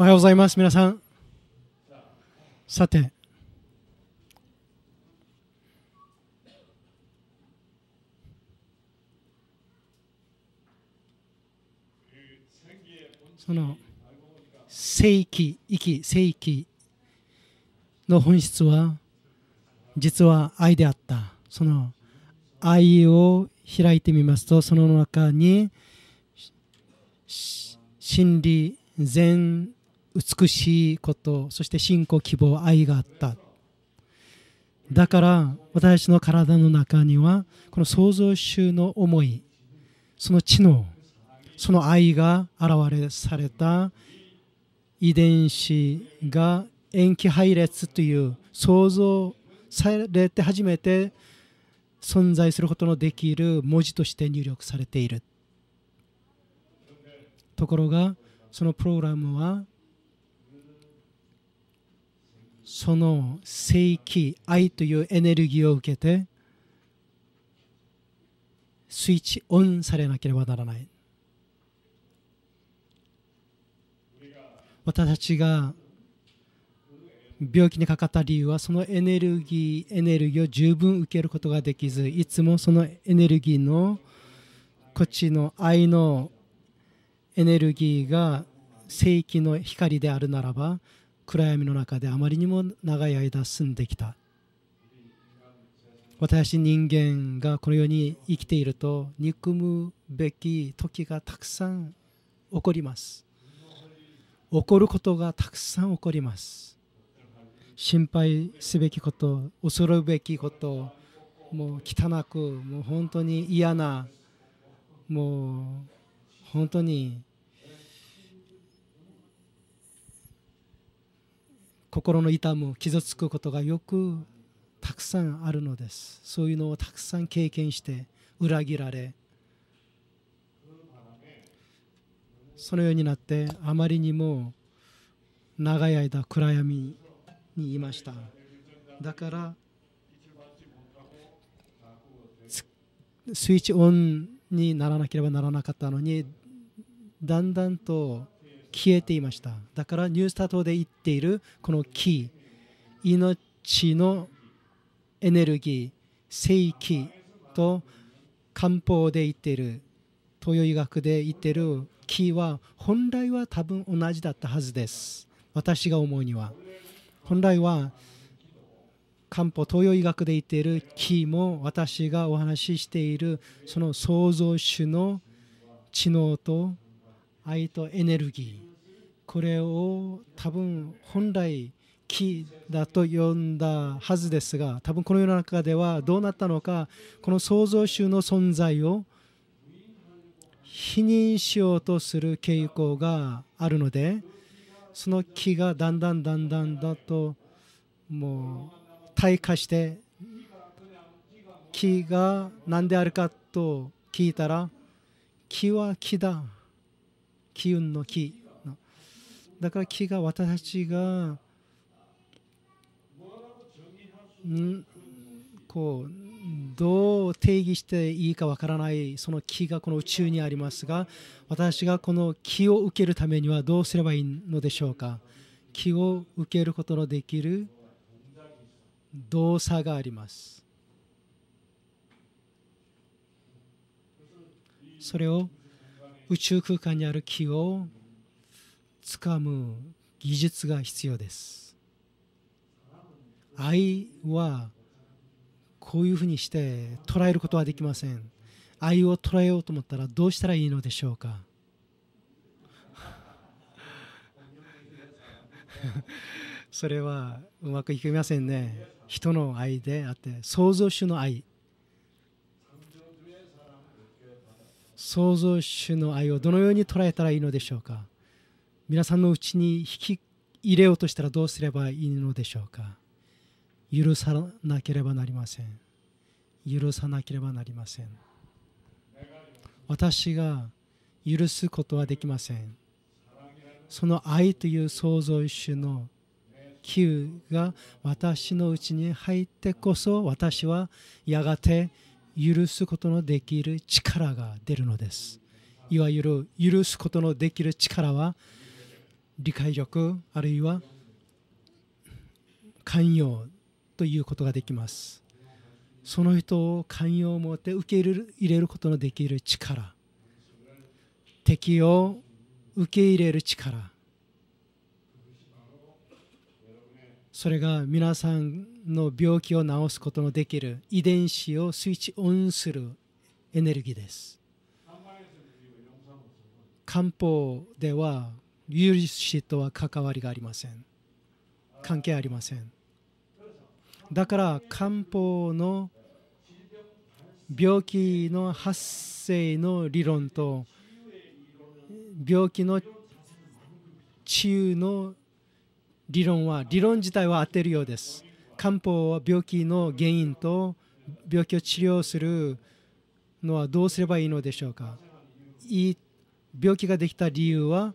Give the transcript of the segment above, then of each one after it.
おはようございます皆さんさてその正規生き正規の本質は実は愛であったその愛を開いてみますとその中に真理善美しいことそして信仰希望愛があっただから私たちの体の中にはこの創造主の思いその知能その愛が現れされた遺伝子が塩基配列という創造されて初めて存在することのできる文字として入力されているところがそのプログラムはその正規愛というエネルギーを受けてスイッチオンされなければならない私たちが病気にかかった理由はそのエネルギーエネルギーを十分受けることができずいつもそのエネルギーのこっちの愛のエネルギーが正規の光であるならば暗闇の中であまりにも長い間住んできた私人間がこの世に生きていると憎むべき時がたくさん起こります起こることがたくさん起こります心配すべきこと恐るべきこともう汚くもう本当に嫌なもう本当に心の痛む傷つくことがよくたくさんあるのですそういうのをたくさん経験して裏切られそのようになってあまりにも長い間暗闇にいましただからスイッチオンにならなければならなかったのにだんだんと消えていましただからニュースタートで言っているこの木命のエネルギー正気と漢方で言っている東洋医学で言っている木は本来は多分同じだったはずです私が思うには本来は漢方東洋医学で言っているーも私がお話ししているその創造主の知能と愛とエネルギーこれを多分本来木だと呼んだはずですが多分この世の中ではどうなったのかこの創造主の存在を否認しようとする傾向があるので。その木がだんだんだんだんだともう退化して木が何であるかと聞いたら木は木だ機運の木だから木が私たちがんこうどう定義していいかわからないその気がこの宇宙にありますが私がこの気を受けるためにはどうすればいいのでしょうか気を受けることのできる動作がありますそれを宇宙空間にある気をつかむ技術が必要です愛はこういうふうにして捉えることはできません愛を捉えようと思ったらどうしたらいいのでしょうか それはうまくいきませんね人の愛であって創造主の愛創造主の愛をどのように捉えたらいいのでしょうか皆さんのうちに引き入れようとしたらどうすればいいのでしょうか許さなければなりません許さなければなりません私が許すことはできませんその愛という創造主の球が私のうちに入ってこそ私はやがて許すことのできる力が出るのですいわゆる許すことのできる力は理解力あるいは寛容ということができますその人を寛容を持って受け入れる入れることのできる力敵を受け入れる力それが皆さんの病気を治すことのできる遺伝子をスイッチオンするエネルギーです漢方では有志とは関わりがありません関係ありませんだから漢方の病気の発生の理論と病気の治癒の理論は理論自体は合っているようです漢方は病気の原因と病気を治療するのはどうすればいいのでしょうかいい病気ができた理由は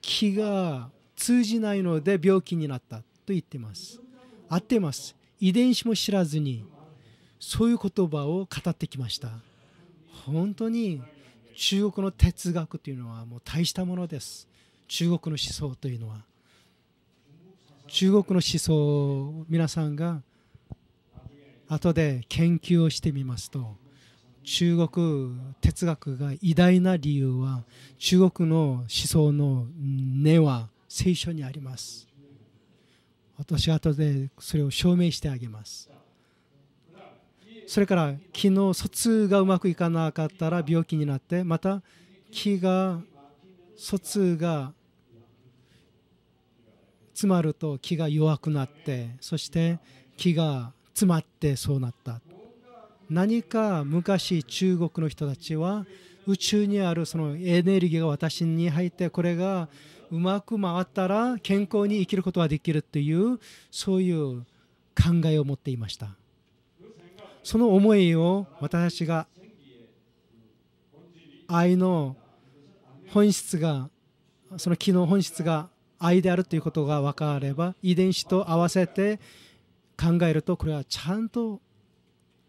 気が通じないので病気になったと言っています合ってます遺伝子も知らずにそういう言葉を語ってきました本当に中国の哲学というのはもう大したものです中国の思想というのは中国の思想を皆さんが後で研究をしてみますと中国哲学が偉大な理由は中国の思想の根は聖書にあります私は後でそれを証明してあげますそれから気の疎通がうまくいかなかったら病気になってまた気が疎通が詰まると気が弱くなってそして気が詰まってそうなった何か昔中国の人たちは宇宙にあるそのエネルギーが私に入ってこれがうまく回ったら健康に生きることができるというそういう考えを持っていましたその思いを私が愛の本質がその機能本質が愛であるということが分かれば遺伝子と合わせて考えるとこれはちゃんと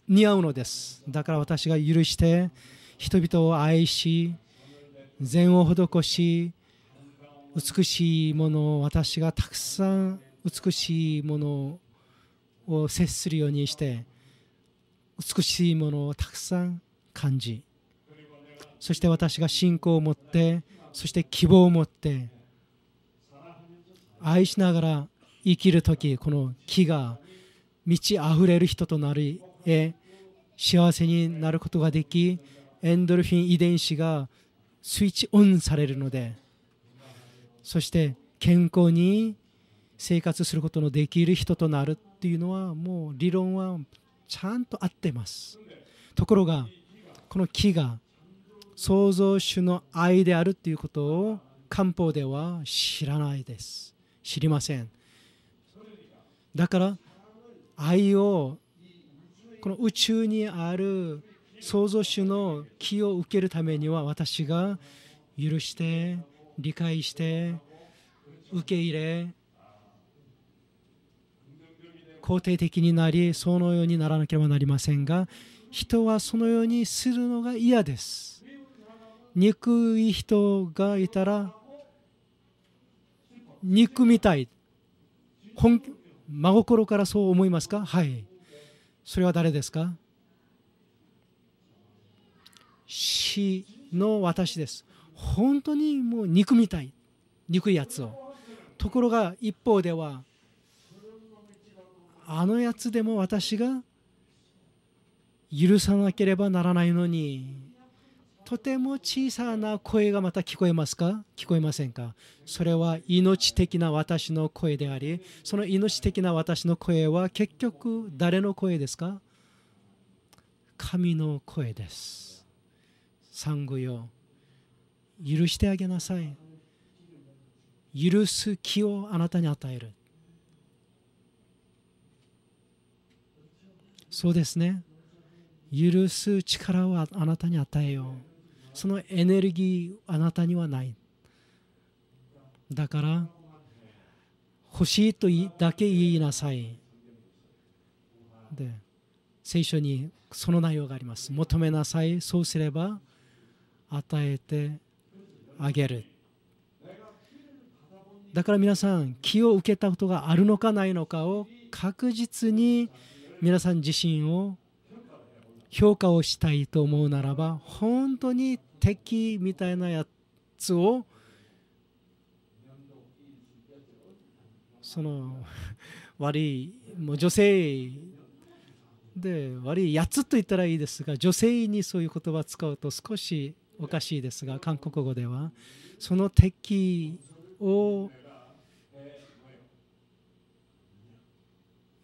似合うのですだから私が許して人々を愛し善を施し美しいものを私がたくさん美しいものを接するようにして美しいものをたくさん感じそして私が信仰を持ってそして希望を持って愛しながら生きる時この木が満ちあふれる人となりえ幸せになることができエンドルフィン遺伝子がスイッチオンされるのでそして健康に生活することのできる人となるっていうのはもう理論はちゃんと合ってますところがこの木が創造主の愛であるっていうことを漢方では知らないです知りませんだから愛をこの宇宙にある創造主の気を受けるためには私が許して理解して受け入れ肯定的になりそのようにならなければなりませんが人はそのようにするのが嫌です憎い人がいたら憎みたい本真心からそう思いますかはいそれは誰ですか死の私です本当にもう憎みたい憎いやつをところが一方ではあのやつでも私が許さなければならないのにとても小さな声がまた聞こえますか聞こえませんかそれは命的な私の声でありその命的な私の声は結局誰の声ですか神の声です。産後よ許してあげなさい許す気をあなたに与えるそうですね許す力をあなたに与えようそのエネルギーあなたにはないだから欲しいとだけ言いなさいで聖書にその内容があります求めなさいそうすれば与えてあげるだから皆さん気を受けたことがあるのかないのかを確実に皆さん自身を評価をしたいと思うならば本当に敵みたいなやつをその悪いもう女性で悪いやつと言ったらいいですが女性にそういう言葉を使うと少しおかしいですが韓国語ではその敵を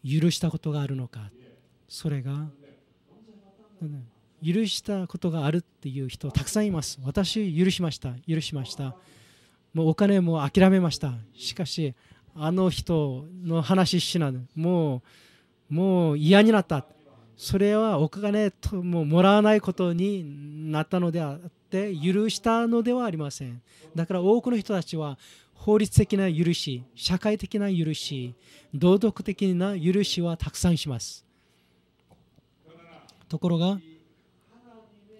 許したことがあるのかそれが許したことがあるっていう人たくさんいます私許しました許しましたもうお金も諦めましたしかしあの人の話しなもうもう嫌になったそれはお金とももらわないことになったのであっって許したのではありませんだから多くの人たちは法律的な許し社会的な許し道徳的な許しはたくさんしますところが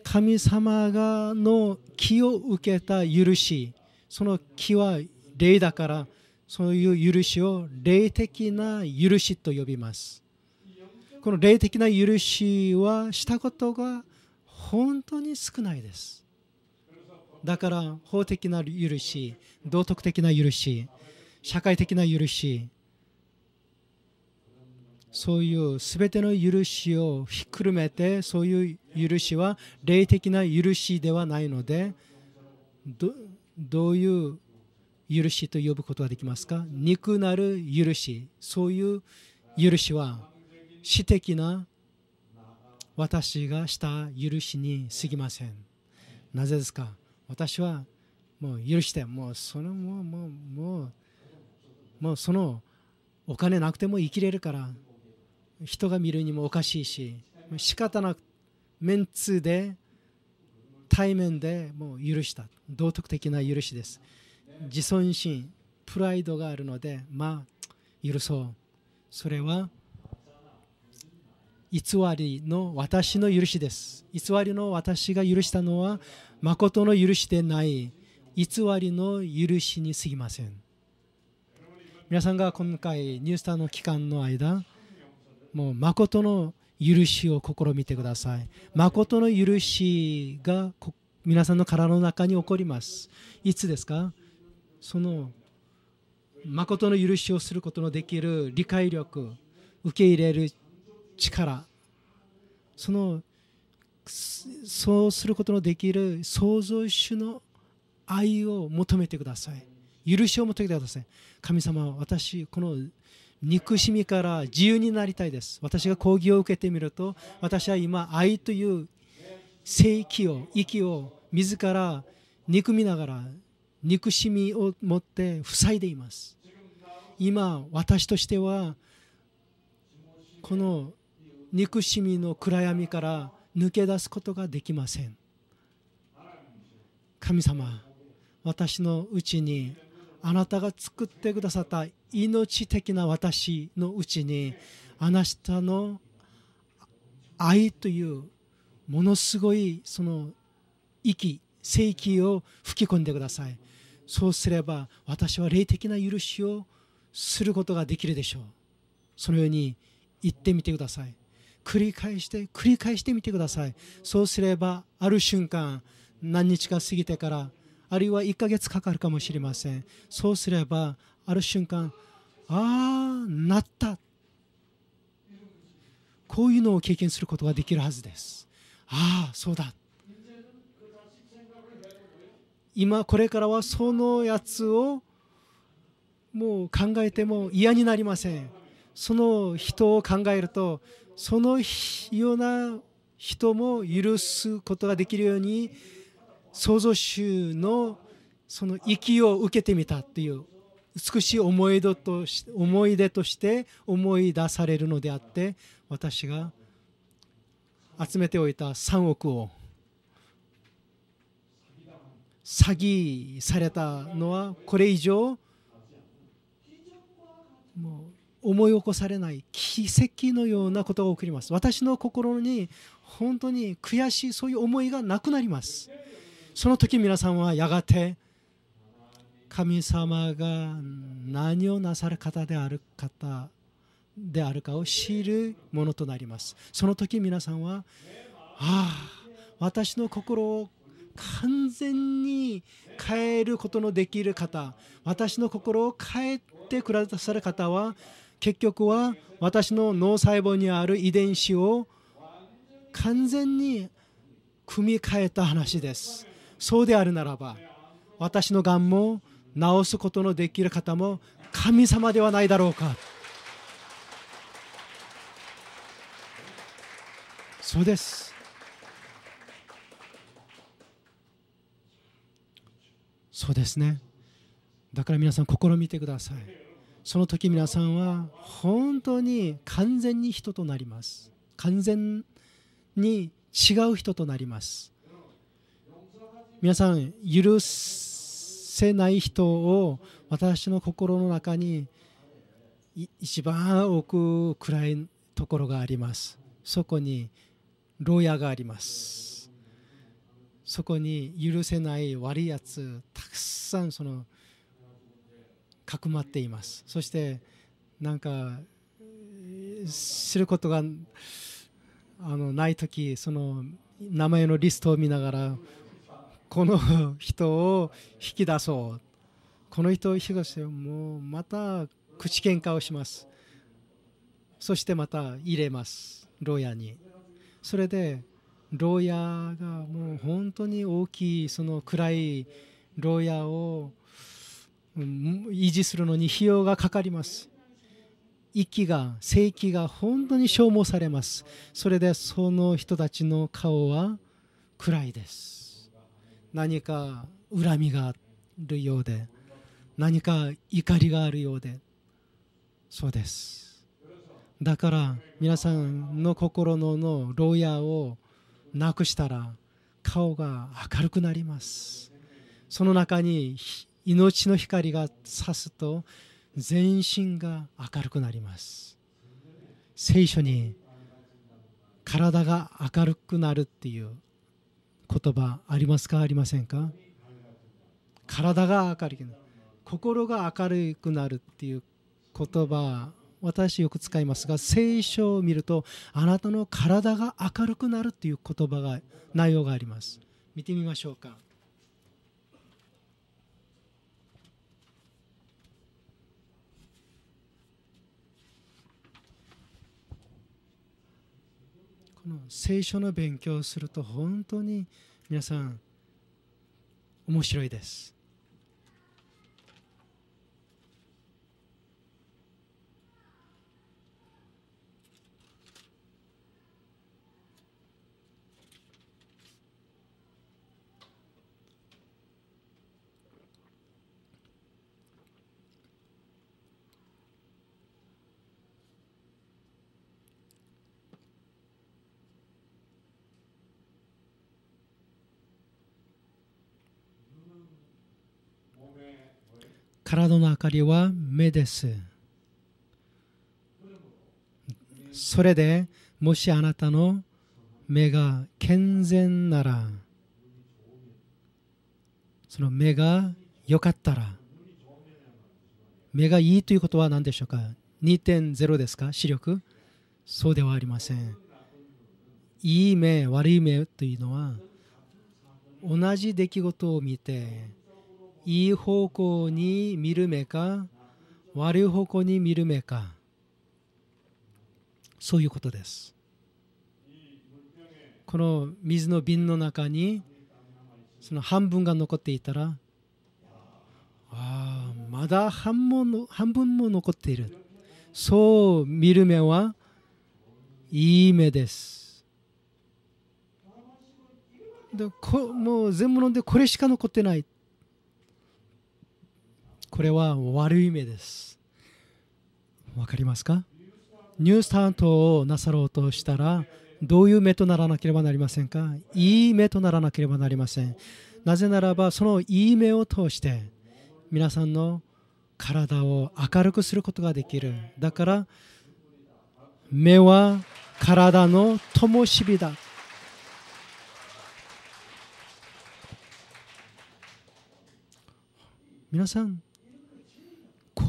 神様がの気を受けた許しその気は霊だからそういう許しを霊的な許しと呼びますこの霊的な許しはしたことが本当に少ないですだから法的な許し道徳的な許し社会的な許しそういう全ての許しをひっくるめてそういう許しは霊的な許しではないのでどういう許しと呼ぶことができますか肉なる許しそういう許しは私的な私がした許しに過ぎませんなぜですか私はもう許してもうそのもうもうもうもうそのお金なくても生きれるから人が見るにもおかしいし仕方なくメンツで対面でもう許した道徳的な許しです自尊心プライドがあるのでまあ許そうそれは偽りの私の許しです偽りの私が許したのは誠の許しでない偽りの許しにすぎません皆さんが今回ニュースターの期間の間もう誠の許しを試みてください誠の許しが皆さんの体の中に起こりますいつですかその誠の許しをすることのできる理解力受け入れる力そのそうすることのできる創造主の愛を求めてください許しを求めてください神様私この憎しみから自由になりたいです私が講義を受けてみると私は今愛という正気を息を自ら憎みながら憎しみを持って塞いでいます今私としてはこの憎しみの暗闇から抜け出すことができません神様私のうちにあなたが作ってくださった命的な私のうちにあなたの愛というものすごいその息正気を吹き込んでくださいそうすれば私は霊的な許しをすることができるでしょうそのように言ってみてください繰り返して繰り返してみてくださいそうすればある瞬間何日か過ぎてからあるいは1ヶ月かかるかもしれませんそうすればある瞬間ああなったこういうのを経験することができるはずですああそうだ今これからはそのやつをもう考えても嫌になりませんその人を考えるとそのような人も許すことができるように創造主のその息を受けてみたっていう美しい思い出と思い出として思い出されるのであって私が集めておいた3億を詐欺されたのはこれ以上もう思い起こされない奇跡のようなことが起ります私の心に本当に悔しいそういう思いがなくなりますその時皆さんはやがて神様が何をなさる方である方であるかを知るものとなりますその時皆さんはあ私の心を完全に変えることのできる方私の心を変えてくださる方は結局は私の脳細胞にある遺伝子を完全に組み替えた話ですそうであるならば私のがんも治すことのできる方も神様ではないだろうかそうですそうですねだから皆さん試みてくださいその時皆さんは本当に完全に人となります完全に違う人となります皆さん許せない人を私の心の中に一番奥く暗いところがありますそこに牢屋がありますそこに許せない悪いやつたくさんそのかくまっていますそしてなんか知ることがあのない時その名前のリストを見ながらこの人を引き出そうこの人を引き出せもうまた口喧嘩をしますそしてまた入れます牢屋にそれで牢屋がもう本当に大きいその暗い牢屋を維持するのに費用がかかります息が生気が本当に消耗されますそれでその人たちの顔は暗いです何か恨みがあるようで何か怒りがあるようでそうですだから皆さんの心のの牢屋をなくしたら顔が明るくなりますその中に命の光が差すと全身が明るくなります聖書に体が明るくなるっていう言葉ありますかありませんか体が明るい心が明るくなるっていう言葉私よく使いますが聖書を見るとあなたの体が明るくなるっていう言葉が内容があります見てみましょうか聖書の勉強をすると本当に皆さん面白いです体の明かりは目ですそれでもしあなたの目が健全ならその目が良かったら目がいいということは何でしょうか2.0ですか視力そうではありませんいい目悪い目というのは同じ出来事を見ていい方向に見る目か悪い方向に見る目かそういうことですこの水の瓶の中にその半分が残っていたらああまだ半分半分も残っているそう見る目はいい目ですでこもう全部飲んでこれしか残ってないこれは悪い目ですわかりますかニュースタ当トをなさろうとしたらどういう目とならなければなりませんかいい目とならなければなりませんなぜならばそのいい目を通して皆さんの体を明るくすることができるだから目は体の灯火だ皆さん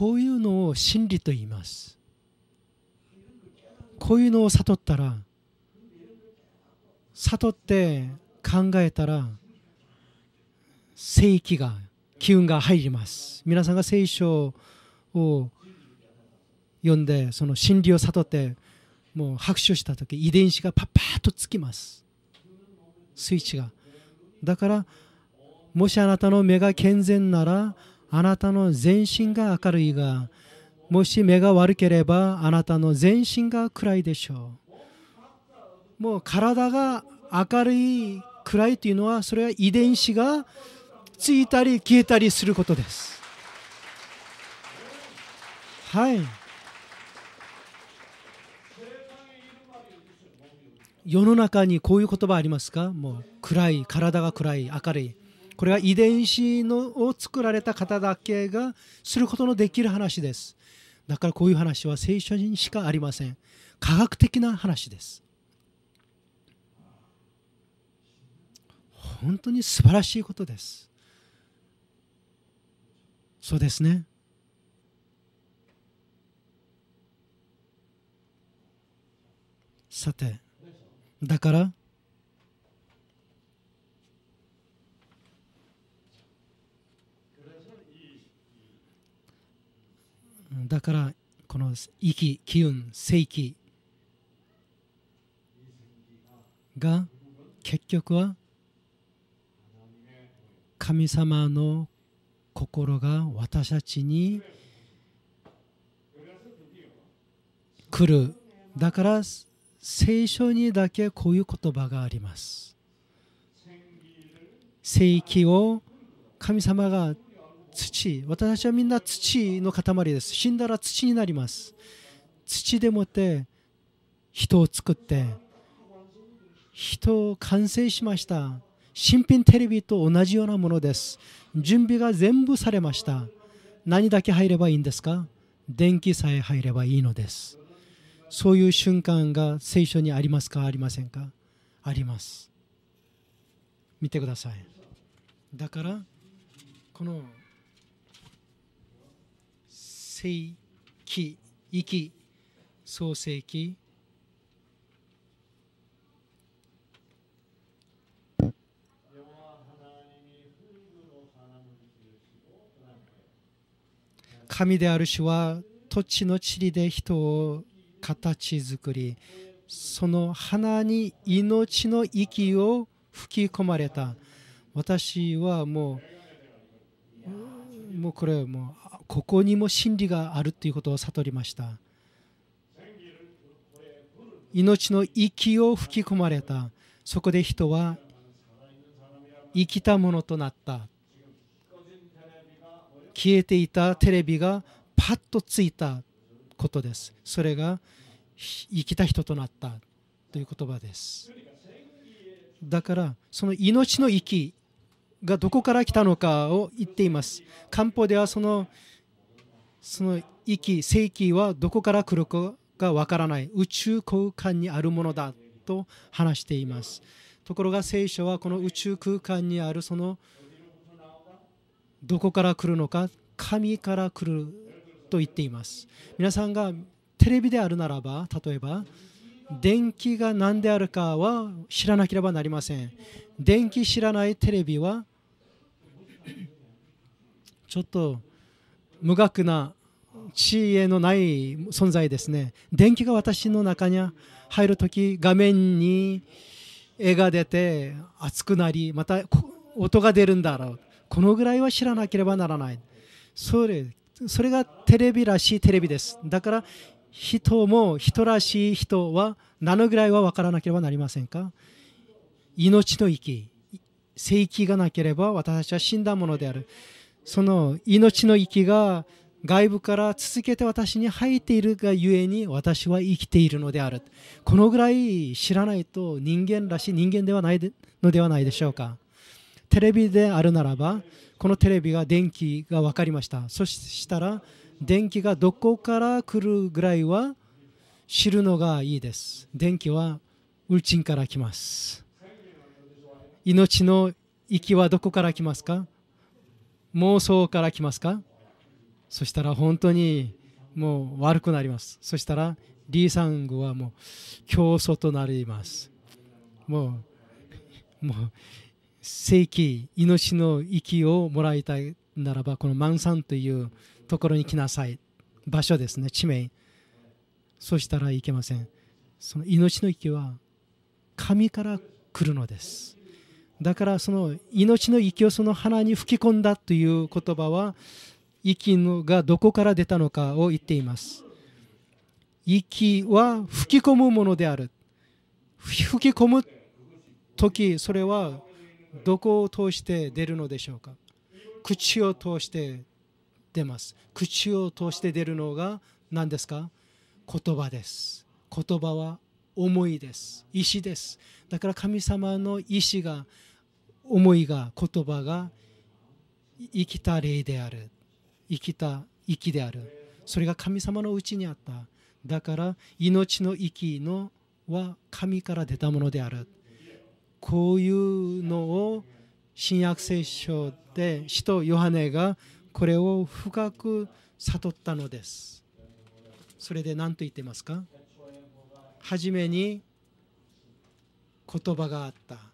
こういうのを真理と言いますこういうのを悟ったら悟って考えたら聖域が機運が入ります皆さんが聖書を読んでその真理を悟ってもう拍手した時遺伝子がパッパッとつきますスイッチがだからもしあなたの目が健全ならあなたの全身が明るいがもし目が悪ければあなたの全身が暗いでしょうもう体が明るい暗いというのはそれは遺伝子がついたり消えたりすることですはい世の中にこういう言葉ありますかもう暗い体が暗い明るいこれは遺伝子のを作られた方だけがすることのできる話ですだからこういう話は聖書にしかありません科学的な話です本当に素晴らしいことですそうですねさてだからだからこの息気運正気が結局は神様の心が私たちに来るだから聖書にだけこういう言葉があります正気を神様が土私はみんな土の塊です死んだら土になります土でもって人を作って人を完成しました新品テレビと同じようなものです準備が全部されました何だけ入ればいいんですか電気さえ入ればいいのですそういう瞬間が聖書にありますかありませんかあります見てくださいだからこの世紀、き、創世紀、神である主は土地の地理で人を形作りその花に命の息を吹き込まれた私はもうもうこれもうここにも真理があるということを悟りました命の息を吹き込まれたそこで人は生きたものとなった消えていたテレビがパッとついたことですそれが生きた人となったという言葉ですだからその命の息がどこから来たのかを言っています漢方ではそのその息、正規はどこから来るかがわからない宇宙空間にあるものだと話しています。ところが聖書はこの宇宙空間にあるそのどこから来るのか神から来ると言っています。皆さんがテレビであるならば例えば電気が何であるかは知らなければなりません。電気知らないテレビはちょっと無学な知恵のない存在ですね電気が私の中に入る時画面に絵が出て熱くなりまた音が出るんだろうこのぐらいは知らなければならないそれそれがテレビらしいテレビですだから人も人らしい人は何のぐらいは分からなければなりませんか命の息生気がなければ私たちは死んだものであるその命の息が外部から続けて私に入っているがゆえに私は生きているのであるこのぐらい知らないと人間らしい人間ではないのではないでしょうかテレビであるならばこのテレビが電気が分かりましたそしたら電気がどこから来るぐらいは知るのがいいです電気はウチンから来ます命の息はどこから来ますか妄想から来ますかそしたら本当にもう悪くなりますそしたらリーサングはもう競争となりますもうもう正規命の息をもらいたいならばこのマンサンというところに来なさい場所ですね地名そしたらいけませんその命の息は神から来るのですだからその命の息をその花に吹き込んだという言葉は息がどこから出たのかを言っています息は吹き込むものである吹き込む時それはどこを通して出るのでしょうか口を通して出ます口を通して出るのが何ですか言葉です言葉は思いです意志ですだから神様の意志が思いが言葉が生きた霊である生きた息であるそれが神様のうちにあっただから命の息のは神から出たものであるこういうのを新約聖書で使徒ヨハネがこれを深く悟ったのですそれで何と言ってますか初めに言葉があった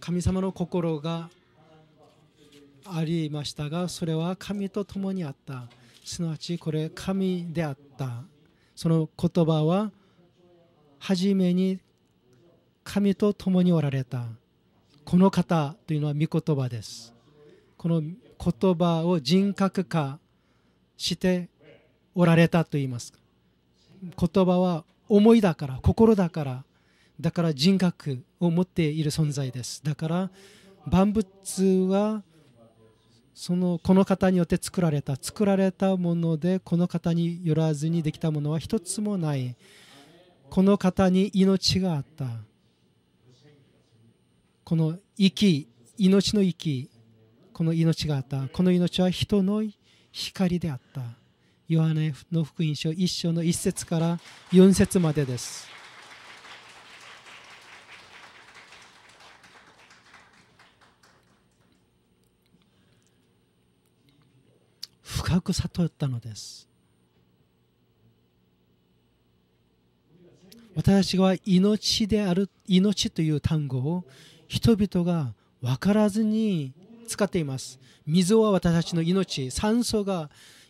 神様の心がありましたがそれは神と共にあったすなわちこれ神であったその言葉は初めに神と共におられたこの方というのは御言葉ですこの言葉を人格化しておられたと言います言葉は思いだから心だからだから人格を持っている存在ですだから万物はそのこの方によって作られた作られたものでこの方によらずにできたものは一つもないこの方に命があったこの生き命の生きこの命があったこの命は人の光であったヨハネの福音書1章の1節から4節までです深く悟ったのです私は命である命という単語を人々が分からずに使っています水は私たちの命酸素が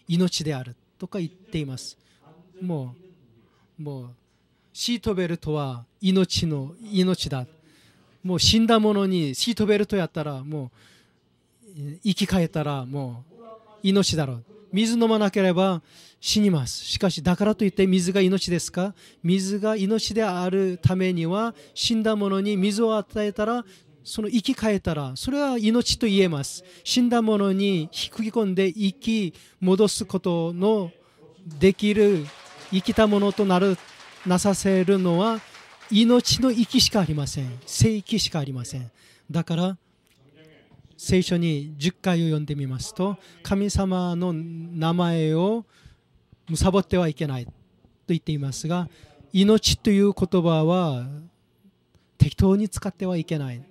命であるとか言っていますもうもうシートベルトは命の命だもう死んだものにシートベルトやったらもう生き返ったらもう命だろう水飲まなければ死にますしかしだからといって水が命ですか水が命であるためには死んだ者に水を与えたらその生き返ったらそれは命と言えます死んだ者に引き込んで生き戻すことのできる生きたものとなるなさせるのは命の息しかありません生息しかありませんだから聖書に10回を読んでみますと神様の名前を貪ってはいけないと言っていますが命という言葉は適当に使ってはいけない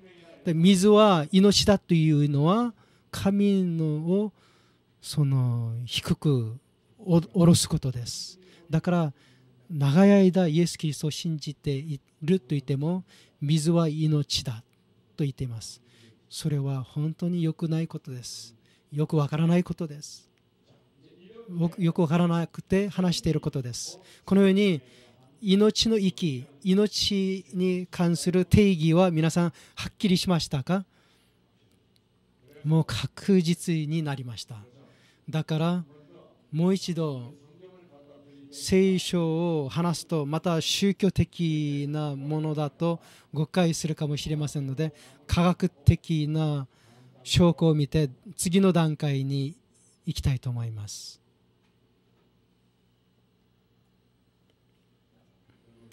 水は命だというのは神のをその低く下ろすことですだから長い間イエス・キリストを信じているといっても水は命だと言っていますそれは本当に良くないことですよくわからないことですよくわからなくて話していることですこのように命の息命に関する定義は皆さんはっきりしましたかもう確実になりましただからもう一度聖書を話すとまた宗教的なものだと誤解するかもしれませんので科学的な証拠を見て次の段階に行きたいと思います。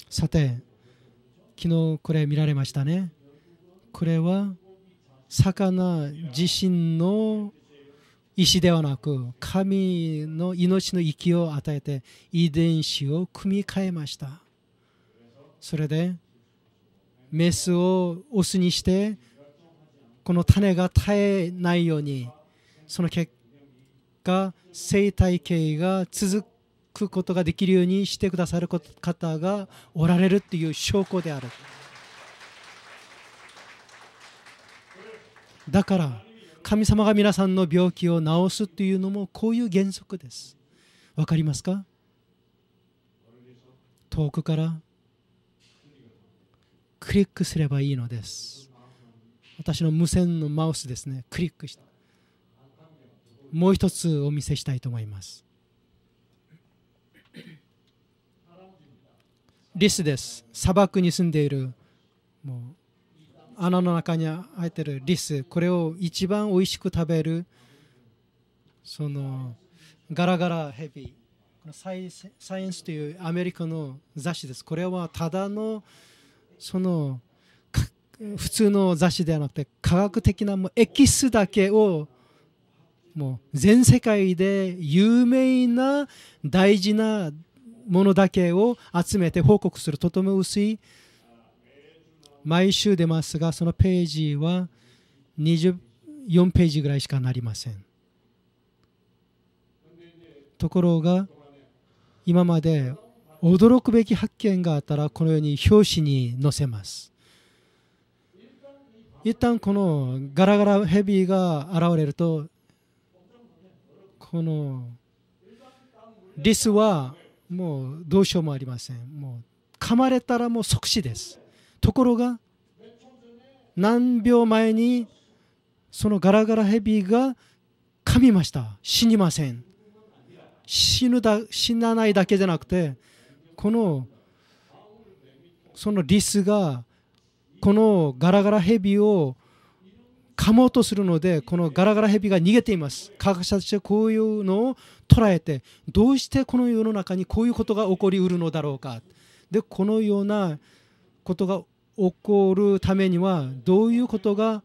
さて昨日これ見られましたね。これは魚自身の石ではなく神の命の息を与えて遺伝子を組み替えましたそれでメスをオスにしてこの種が絶えないようにその結果生態系が続くことができるようにしてくださる方がおられるっていう証拠であるだから神様が皆さんの病気を治すというのもこういう原則です。わかりますか遠くからクリックすればいいのです。私の無線のマウスですね、クリックした。もう一つお見せしたいと思います。リスです。砂漠に住んでいるも穴の中に入ってるリスこれを一番おいしく食べるそのガラガラヘビサイサイエンスというアメリカの雑誌ですこれはただのその普通の雑誌ではなくて科学的なもうエキスだけをもう全世界で有名な大事なものだけを集めて報告するとても薄い毎週出ますがそのページは24ページぐらいしかなりませんところが今まで驚くべき発見があったらこのように表紙に載せます一旦このガラガラヘビが現れるとこのリスはもうどうしようもありませんもう噛まれたらもう即死ですところが何秒前にそのガラガラヘビが噛みました死にません死ぬだ死なないだけじゃなくてこのそのリスがこのガラガラヘビを噛もうとするのでこのガラガラヘビが逃げています科学者としてこういうのを捉えてどうしてこの世の中にこういうことが起こりうるのだろうかでこのようなことが起こるためにはどういうことが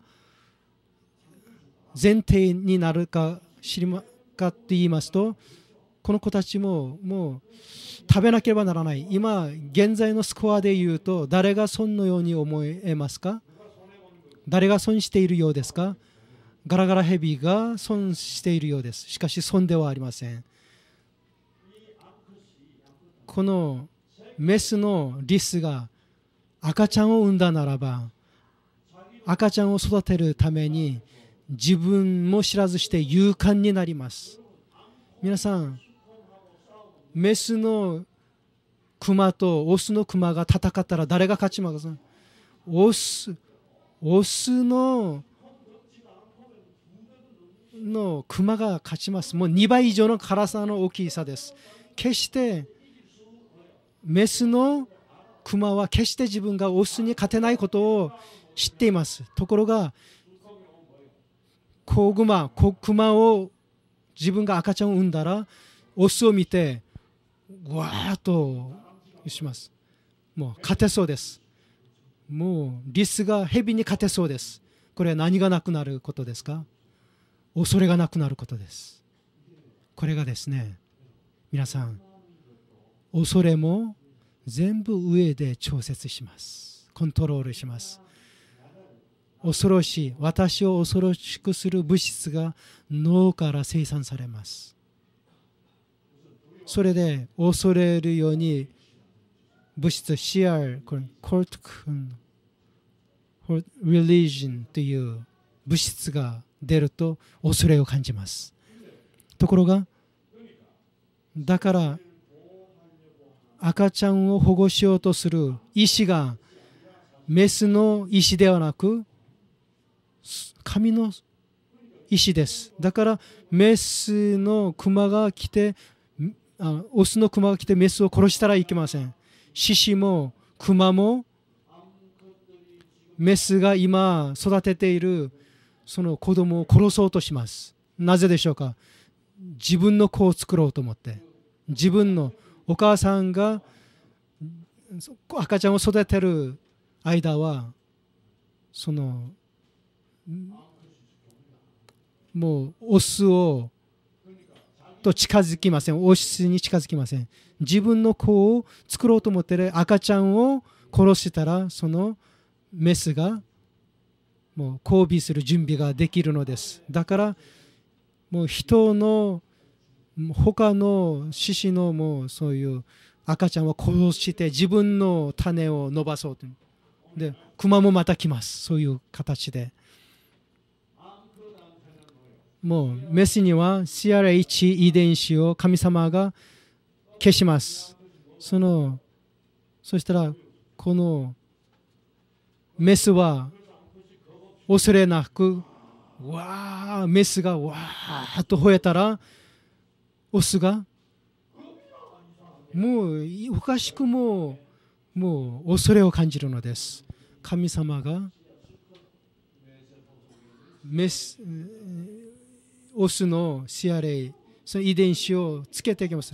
前提になるか知りまかって言いますとこの子たちももう食べなければならない今現在のスコアで言うと誰が損のように思えますか誰が損しているようですかガラガラヘビが損しているようですしかし損ではありませんこのメスのリスが赤ちゃんを産んだならば赤ちゃんを育てるために自分も知らずして勇敢になります皆さんメスのクマとオスのクマが戦ったら誰が勝ちますかオスオスののクマが勝ちますもう2倍以上の辛さの大きさです決してメスの熊は決して自分がオスに勝てないことを知っていますところが子グマ子クマを自分が赤ちゃんを産んだらオスを見てわーっとしますもう勝てそうですもうリスが蛇に勝てそうですこれは何がなくなることですか恐れがなくなることですこれがですね皆さん恐れも全部上で調節しますコントロールします恐ろしい私を恐ろしくする物質が脳から生産されますそれで恐れるように物質 CR これコルト君リリジンという物質が出ると恐れを感じますところがだから赤ちゃんを保護しようとする意志がメスの意志ではなく神の石ですだからメスのクマが来てあオスのクマが来てメスを殺したらいけません獅子もクマもメスが今育てているその子供を殺そうとしますなぜでしょうか自分の子を作ろうと思って自分のお母さんが赤ちゃんを育てる間はそのもうオスをと近づきません王室に近づきません自分の子を作ろうと思ってる赤ちゃんを殺したらそのメスがもう交尾する準備ができるのですだからもう人の他の獅子のもうそういう赤ちゃんを殺して自分の種を伸ばそうとで熊もまた来ますそういう形でもうメスには c r h 遺伝子を神様が消しますそのそしたらこのメスは恐れなくわあメスがわーっと吠えたらオスがもうおかしくももう恐れを感じるのです神様がメスオスの CRA その遺伝子をつけていきます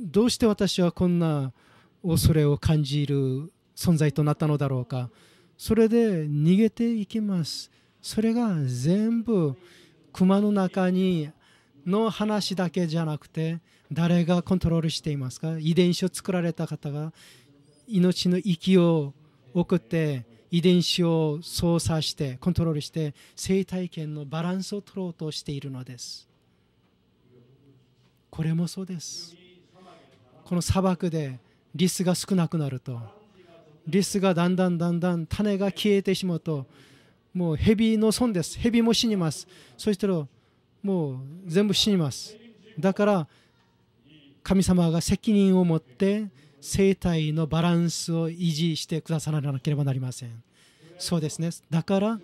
どうして私はこんな恐れを感じる存在となったのだろうかそれで逃げていきますそれが全部熊の中にの話だけじゃなくて誰がコントロールしていますか遺伝子を作られた方が命の息を送って遺伝子を操作してコントロールして生態系のバランスを取ろうとしているのですこれもそうですこの砂漠でリスが少なくなるとリスがだんだんだんだん種が消えてしまうともうヘビの損ですヘビも死にますそしたらもう全部死にますだから神様が責任を持って生態のバランスを維持してくださらなければなりませんそうですねだから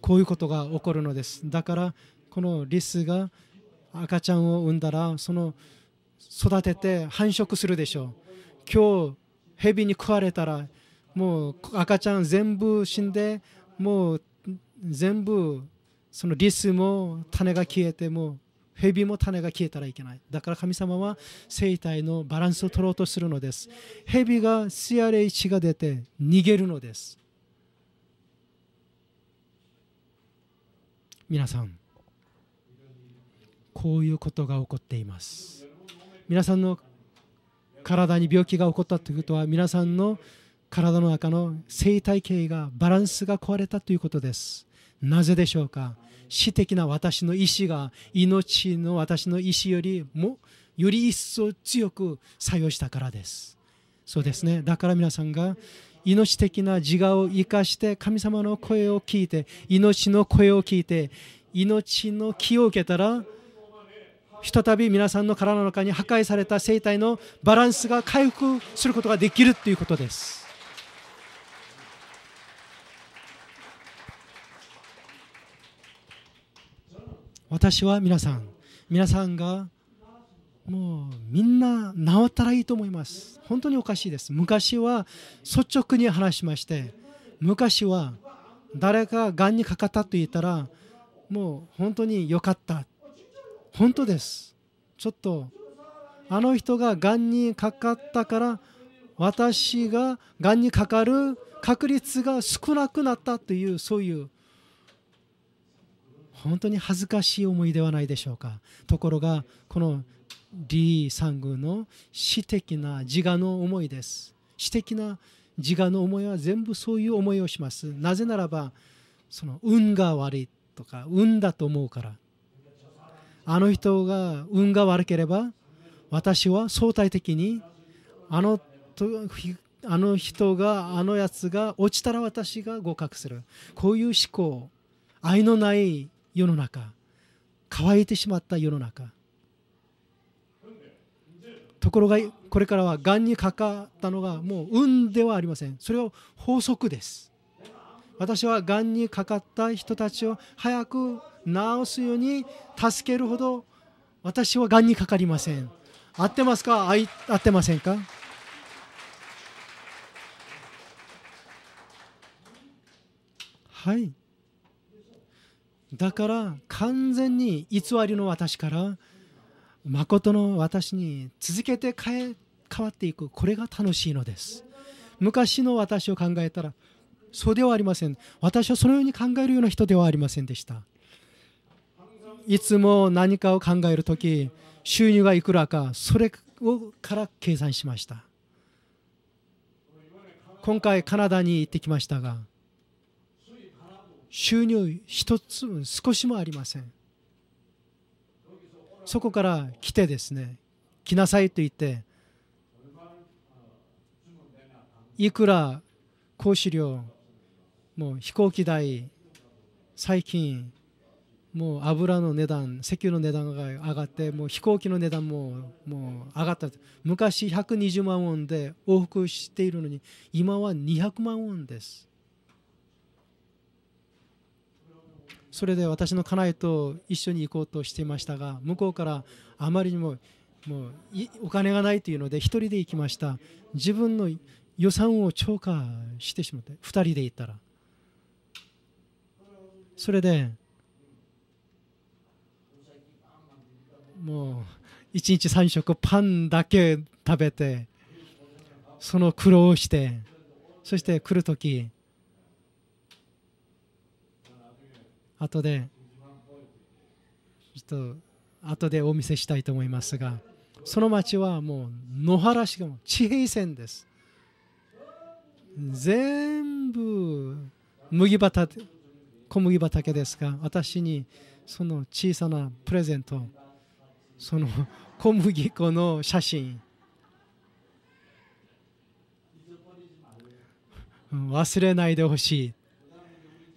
こういうことが起こるのですだからこのリスが赤ちゃんを産んだらその育てて繁殖するでしょう今日蛇に食われたらもう赤ちゃん全部死んでもう全部そのリスも種が消えても蛇も種が消えたらいけないだから神様は生態のバランスを取ろうとするのです蛇が吸われ血が出て逃げるのです皆さんこういうことが起こっています皆さんの体に病気が起こったということは皆さんの体の中の生態系がバランスが壊れたということですなぜでしょうか私的な私の意志が命の私の意志よりもより一層強く作用したからですそうですねだから皆さんが命的な自我を生かして神様の声を聞いて命の声を聞いて命の気を受けたら再び皆さんの体の中に破壊された生体のバランスが回復することができるということです。私は皆さん皆さんがもうみんな治ったらいいと思います本当におかしいです昔は率直に話しまして昔は誰かがんにかかったと言ったらもう本当に良かった本当ですちょっとあの人ががんにかかったから私ががんにかかる確率が少なくなったというそういう本当に恥ずかしい思いではないでしょうかところがこの李三宮の私的な自我の思いです私的な自我の思いは全部そういう思いをしますなぜならばその運が悪いとか運だと思うからあの人が運が悪ければ私は相対的にあのあの人があのやつが落ちたら私が合格するこういう思考愛のない世の中乾いてしまった世の中ところがこれからはがんにかかったのがもう運ではありませんそれは法則です私はがんにかかった人たちを早く治すように助けるほど私はがんにかかりません合ってますか合ってませんかはいだから完全に偽りの私から誠の私に続けて変え変わっていくこれが楽しいのです昔の私を考えたらそうではありません私はそのように考えるような人ではありませんでしたいつも何かを考える時収入がいくらかそれをから計算しました今回カナダに行ってきましたが収入一つ少しもありませんそこから来てですね来なさいと言っていくら講師料もう飛行機代最近もう油の値段石油の値段が上がってもう飛行機の値段ももう上がった昔120万ウォンで往復しているのに今は200万ウォンですそれで私の家内と一緒に行こうとしていましたが向こうからあまりにももうお金がないというので1人で行きました自分の予算を超過してしまって2人で行ったらそれでもう1日3食パンだけ食べてその苦労をしてそして来る時後でちょっと後でお見せしたいと思いますがその町はもう野原市が地平線です全部麦畑小麦畑ですが私にその小さなプレゼントその 小麦粉の写真忘れないでほしい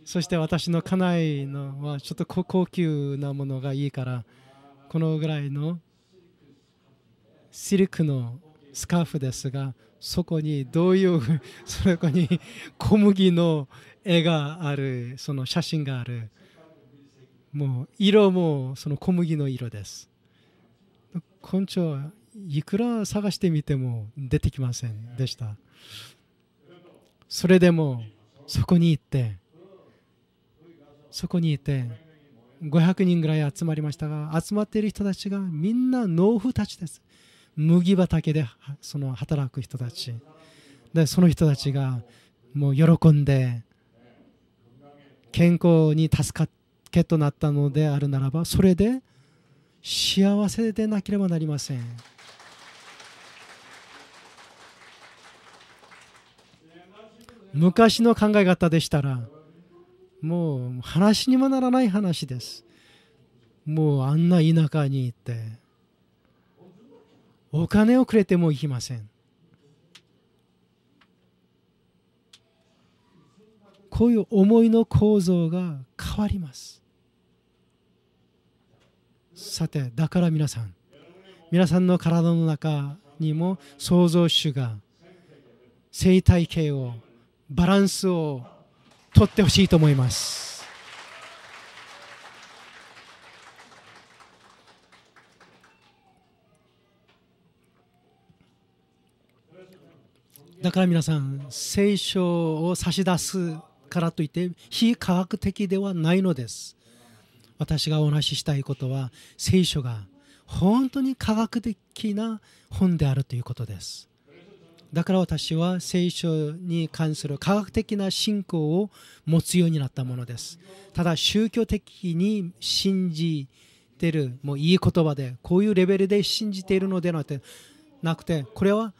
そして私の家内のはちょっと高級なものがいいからこのぐらいのシルクのスカーフですがそこにどういうそこに小麦の絵があるその写真があるもう色もその小麦の色です昆虫はいくら探してみても出てきませんでしたそれでもそこに行ってそこにいて500人ぐらい集まりましたが集まっている人たちがみんな農夫たちです麦畑でその働く人たちでその人たちがもう喜んで健康に助かけとなったのであるならばそれで幸せでなければなりません昔の考え方でしたらもう話にもならない話ですもうあんな田舎に行ってお金をくれても行きませんこういう思いの構造が変わりますさてだから皆さん皆さんの体の中にも創造主が生態系をバランスを取ってほしいと思います。だから皆さん聖書を差し出すからといって非科学的ではないのです私がお話ししたいことは聖書が本当に科学的な本であるということですだから私は聖書に関する科学的な信仰を持つようになったものです。ただ宗教的に信じてる、もういい言葉で、こういうレベルで信じているのではなくて、これは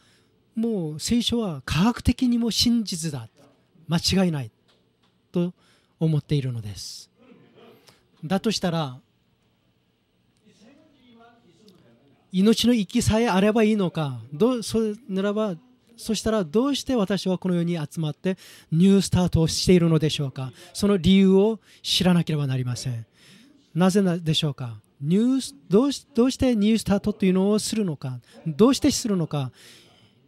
もう聖書は科学的にも真実だ。間違いない。と思っているのです。だとしたら、命の息さえあればいいのか、どうそれならばそしたらどうして私はこの世に集まってニュースタートをしているのでしょうかその理由を知らなければなりませんなぜでしょうかニュースどうしてニュースタートというのをするのかどうしてするのか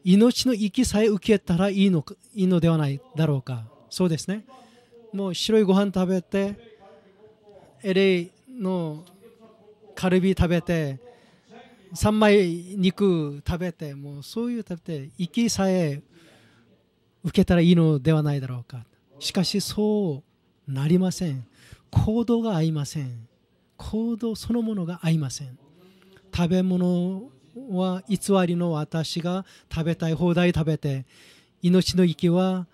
命の息さえ受けたらいいのいいのではないだろうかそうですねもう白いご飯食べて LA のカルビ食べて3枚肉食べてもうそういう食べて息さえ受けたらいいのではないだろうかしかしそうなりません行動が合いません行動そのものが合いません食べ物は偽りの私が食べたい放題食べて命の息は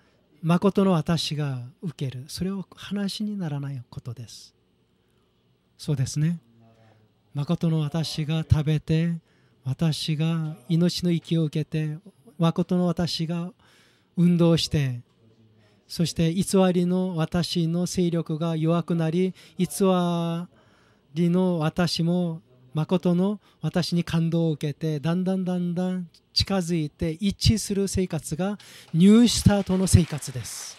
誠の私が受けるそれを話にならないことですそうですねとの私が食べて私が命の息を受けてとの私が運動してそして偽りの私の勢力が弱くなり偽りの私もとの私に感動を受けてだんだんだんだん近づいて一致する生活がニュースタートの生活です。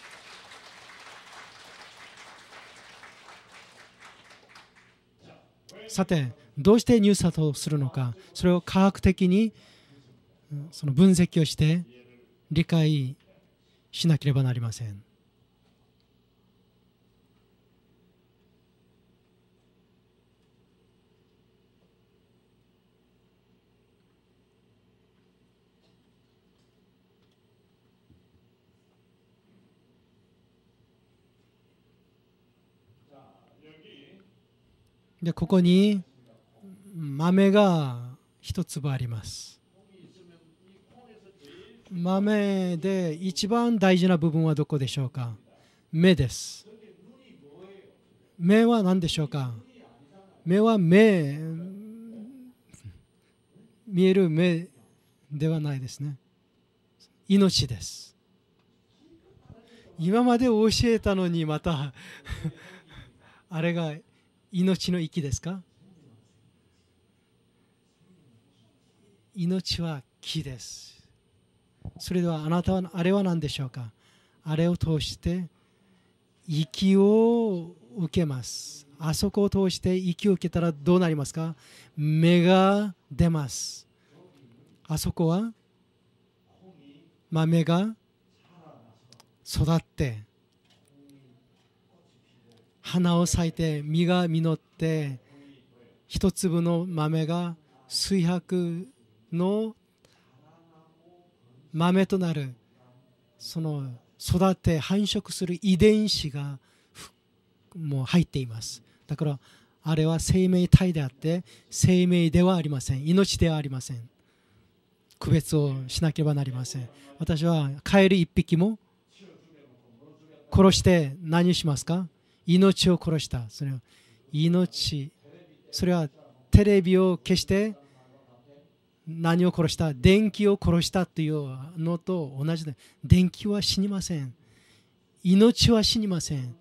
さてどうして入札をするのかそれを科学的にその分析をして理解しなければなりません。でここに豆が一粒あります豆で一番大事な部分はどこでしょうか目です目は何でしょうか目は目見える目ではないですね命です今まで教えたのにまた あれが命の息ですか命は木です。それではあなたはあれは何でしょうかあれを通して息を受けます。あそこを通して息を受けたらどうなりますか芽が出ます。あそこは豆が育って花を咲いて実が実って一粒の豆が数百の豆となるその育て繁殖する遺伝子がもう入っていますだからあれは生命体であって生命ではありません命ではありません区別をしなければなりません私はカエル1匹も殺して何しますか命を殺したそれは命それはテレビを消して何を殺した電気を殺したというのと同じで電気は死にません命は死にません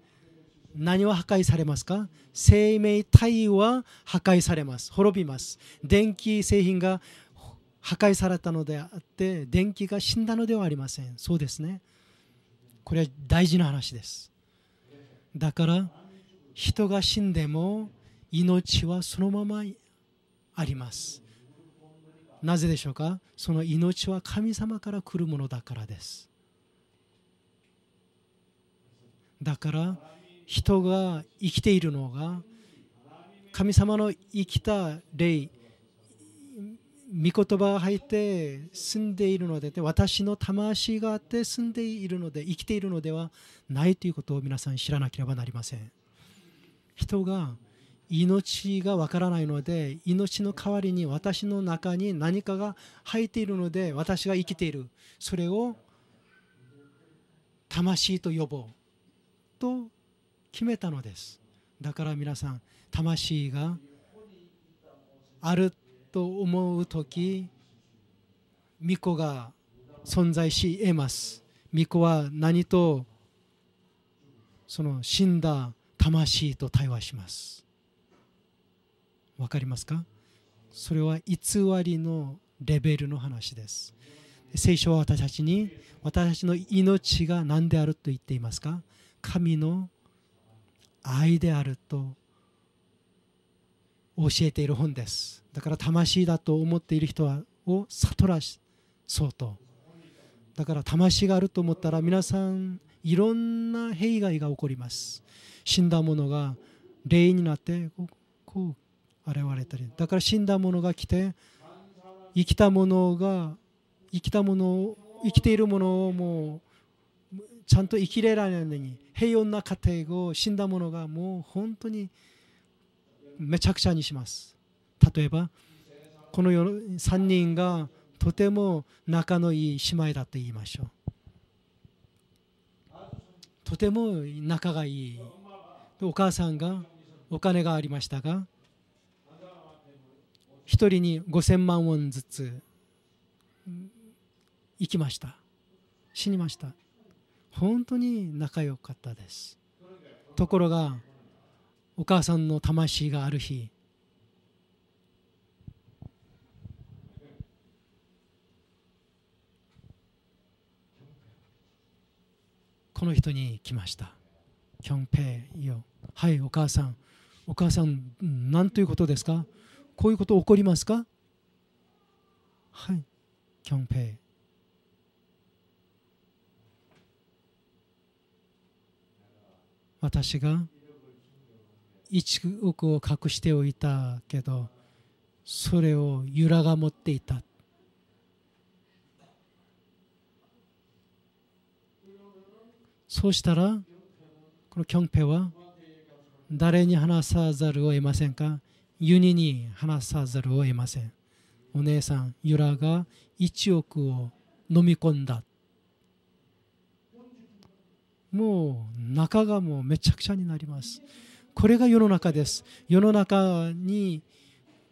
何は破壊されますか生命体は破壊されます滅びます電気製品が破壊されたのであって電気が死んだのではありませんそうですねこれは大事な話ですだから人が死んでも命はそのままありますなぜでしょうかその命は神様から来るものだからですだから人が生きているのが神様の生きた霊御言葉が入って住んでいるので私の魂があって住んでいるので生きているのではないということを皆さん知らなければなりません人が命がわからないので命の代わりに私の中に何かが入っているので私が生きているそれを魂と呼ぼうと決めたのですだから皆さん魂があると思う時巫女が存在し得ます巫女は何とその死んだ魂と対話します分かりますかそれは偽りのレベルの話です聖書は私たちに私たちの命が何であると言っていますか神の愛であると教えている本ですだから魂だと思っている人はを悟らそうとだから魂があると思ったら皆さんいろんな弊害が起こります死んだ者が霊になってこう現れたりだから死んだ者が来て生きた者が生きた者生きている者をもうちゃんと生きれられないのに平穏な家庭を死んだ者がもう本当にめちゃくちゃにします例えばこの3人がとても仲のいい姉妹だと言いましょうとても仲がいいお母さんがお金がありましたが1人に5000万ウォンずつ行きました死にました本当に仲良かったですところがお母さんの魂がある日この人に来ましたキョンペイヨはいお母さんお母さん何ということですかこういうこと起こりますかはい、キョンペイ。私が1億を隠しておいたけどそれを揺らが持っていたそうしたらこのキョンペは誰に話さざるを得ませんかユニに話さざるを得ません。お姉さん、ユラが1億を飲み込んだ。もう中がもうめちゃくちゃになります。これが世の中です。世の中に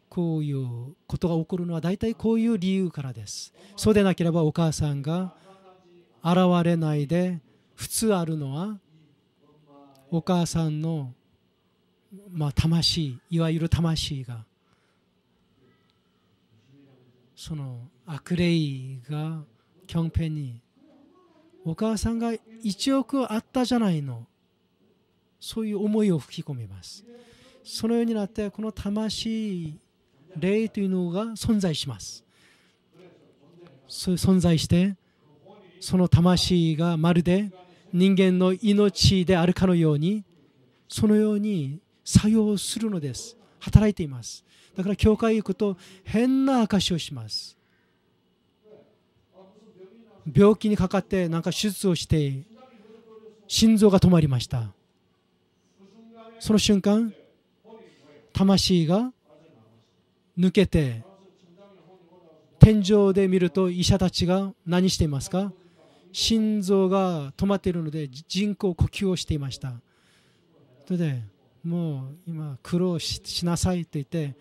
こういうことが起こるのは大体こういう理由からです。そうでなければお母さんが現れないで普通あるのはお母さんのまあ、魂いわゆる魂がその悪霊がキャンペーンにお母さんが1億あったじゃないのそういう思いを吹き込みますそのようになってこの魂霊というのが存在しますそ存在してその魂がまるで人間の命であるかのようにそのように作用するのです働いていますだから教会へ行くと変な証をします病気にかかってなんか手術をして心臓が止まりましたその瞬間魂が抜けて天井で見ると医者たちが何していますか心臓が止まっているので人工呼吸をしていましたそれでもう今苦労しなさいと言って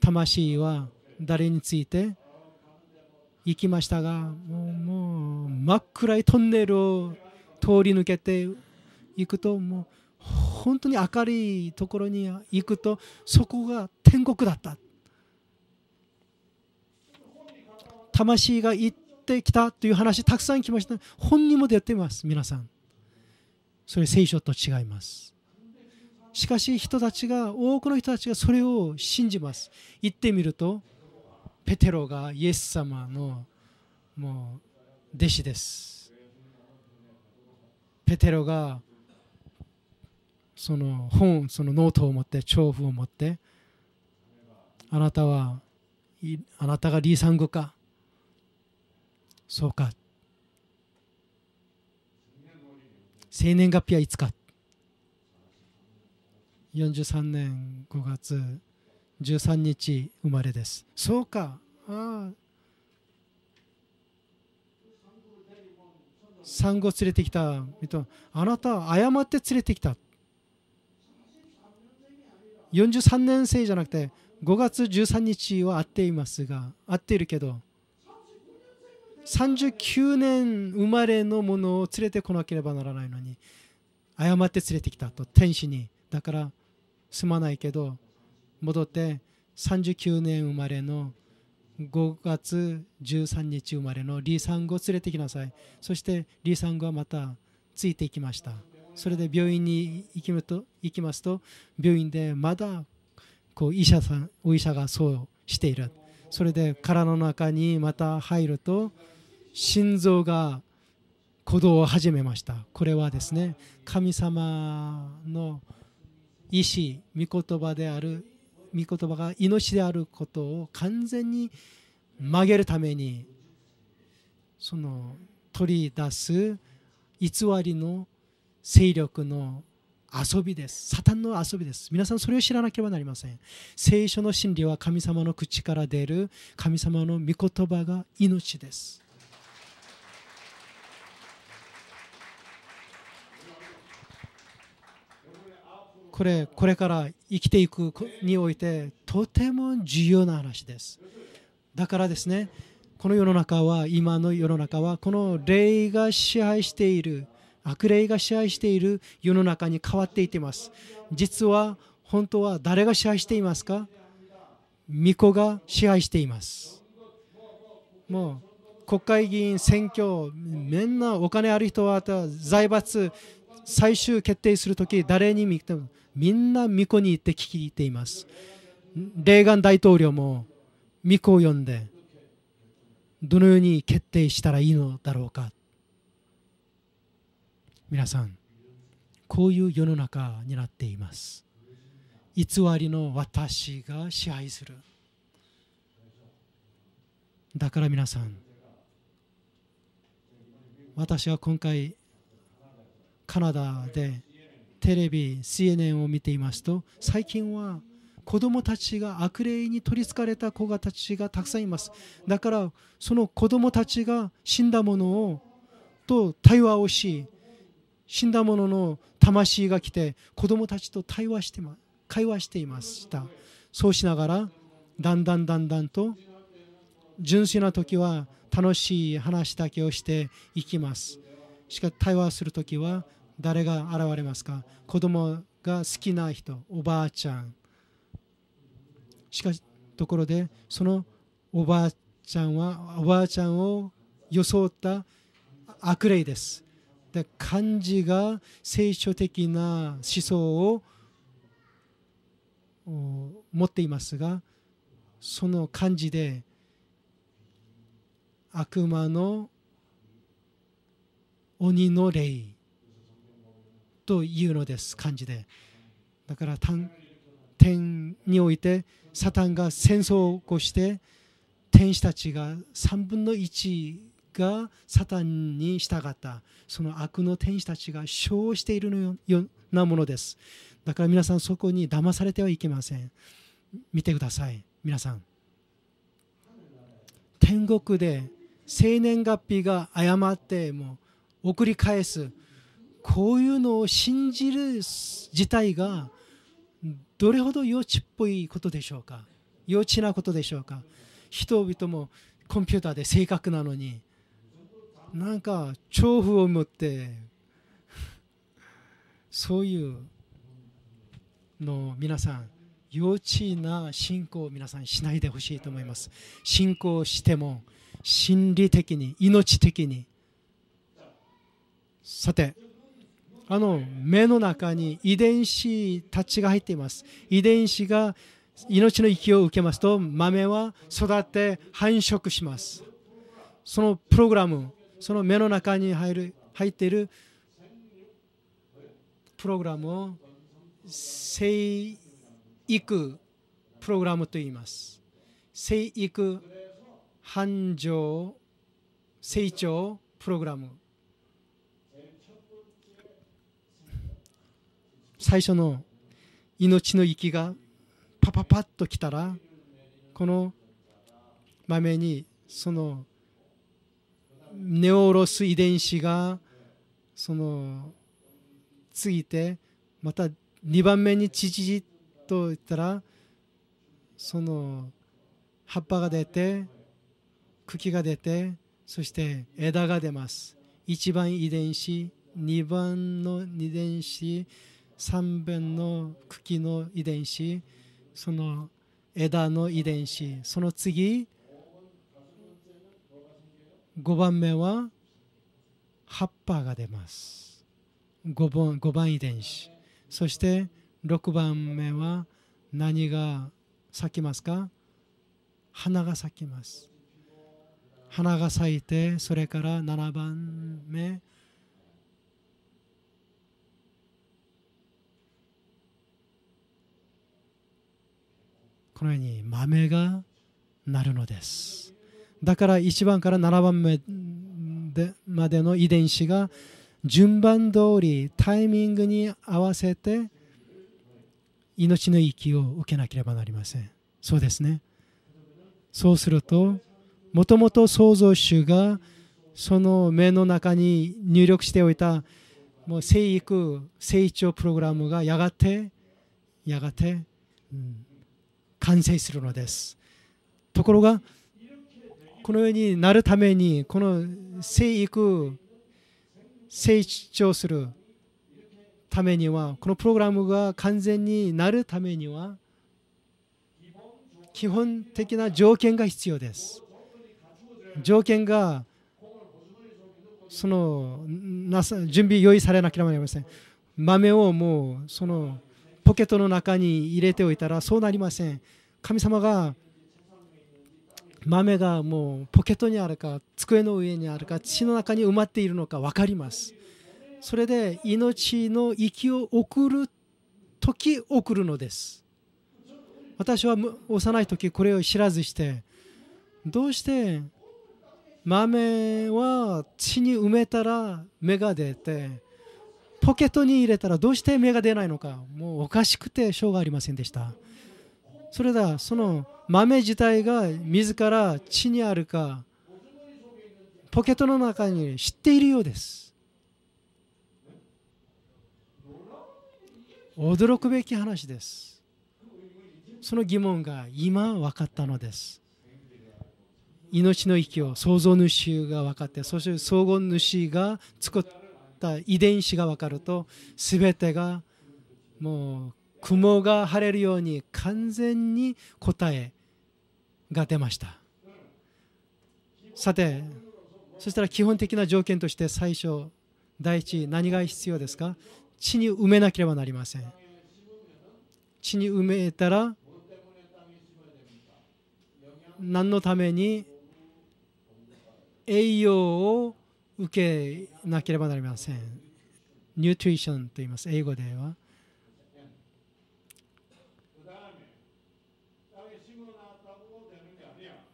魂は誰について行きましたがもう真っ暗いトンネルを通り抜けていくともう本当に明るいところに行くとそこが天国だった魂が行ってきたという話たくさん来ました本にも出てます皆さんそれ聖書と違いますしかし人たちが多くの人たちがそれを信じます言ってみるとペテロがイエス様のもう弟子ですペテロがその本そのノートを持って調布を持ってあなたはあなたがリーサングかそうか生年月日はいつか43年5月13日生まれです。そうか。ああ産後連れてきたあなたは誤って連れてきた43年生じゃなくて5月13日は会っていますが会っているけど39年生まれのものを連れてこなければならないのに誤って連れてきたと天使にだからすまないけど戻って39年生まれの5月13日生まれのリーさんを連れてきなさいそしてリーさんはまたついていきましたそれで病院に行きますと病院でまだこう医者さんお医者がそうしているそれで殻の中にまた入ると心臓が鼓動を始めましたこれはですね神様の意志御言葉である御言葉が命であることを完全に曲げるためにその取り出す偽りの勢力の遊びです。サタンの遊びです。皆さんそれを知らなければなりません。聖書の真理は神様の口から出る神様の御言葉が命です。これこれから生きていくにおいてとても重要な話ですだからですねこの世の中は今の世の中はこの霊が支配している悪霊が支配している世の中に変わっていってます実は本当は誰が支配していますか巫女が支配していますもう国会議員選挙みんなお金ある人は財閥最終決定するとき誰に見てもみんな巫女に行って聞いていますレーガン大統領も巫女を呼んでどのように決定したらいいのだろうか皆さんこういう世の中になっています偽りの私が支配するだから皆さん私は今回カナダでテレビ CNN を見ていますと最近は子どもたちが悪霊に取りつかれた子たちがたくさんいますだからその子どもたちが死んだものをと対話をし死んだものの魂が来て子どもたちと対話して、ま、会話していましたそうしながらだんだんだんだんと純粋な時は楽しい話だけをしていきますしかし対話する時は誰が現れますか子供が好きな人おばあちゃんしかしところでそのおばあちゃんはおばあちゃんを装った悪霊ですで漢字が聖書的な思想を持っていますがその漢字で悪魔の鬼の霊というのです感じでだから天においてサタンが戦争を起こして天使たちが3分の1がサタンに従ったその悪の天使たちが称しているようなものですだから皆さんそこに騙されてはいけません見てください皆さん天国で生年月日が誤っても送り返すこういうのを信じる自体がどれほど幼稚っぽいことでしょうか幼稚なことでしょうか人々もコンピューターで正確なのになんか調布を持ってそういうの皆さん幼稚な信仰を皆さんしないでほしいと思います信仰しても心理的に命的にさてあの目の中に遺伝子たちが入っています遺伝子が命の息を受けますと豆は育って繁殖しますそのプログラムその目の中に入る入っているプログラムを生育プログラムと言います生育繁盛成長プログラム最初の命の息がパパパッときたらこの豆にその根を下ろす遺伝子がそのついてまた2番目にチチチといったらその葉っぱが出て茎が出てそして枝が出ます1番遺伝子2番の遺伝子3弁の茎の遺伝子その枝の遺伝子その次5番目は葉っぱが出ます5番 ,5 番遺伝子そして6番目は何が咲きますか花が咲きます花が咲いてそれから7番目このように豆がなるのですだから1番から7番目でまでの遺伝子が順番通りタイミングに合わせて命の息を受けなければなりませんそうですねそうするともともと創造主がその目の中に入力しておいたもう生育成長プログラムがやがてやがて、うん、完成するのですところがこのようになるためにこの生育成長するためにはこのプログラムが完全になるためには基本的な条件が必要です条件がそのなさ準備用意されなければなりません豆をもうそのポケットの中に入れておいたらそうなりません神様が豆がもうポケットにあるか机の上にあるか土の中に埋まっているのか分かりますそれで命の息を送る時送るのです私は幼い時これを知らずしてどうして豆は血に埋めたら芽が出てポケットに入れたらどうして芽が出ないのかもうおかしくてしょうがありませんでしたそれだその豆自体が自ら地にあるかポケットの中に知っているようです驚くべき話ですその疑問が今分かったのです命の息を創造主が分かってそして創造主が作ったった遺伝子が分かると全てがもう雲が晴れるように完全に答えが出ましたさてそしたら基本的な条件として最初第一何が必要ですか地に埋めなければなりません地に埋めたら何のために栄養を受けなければなりません。ニュートリションと言います、英語では。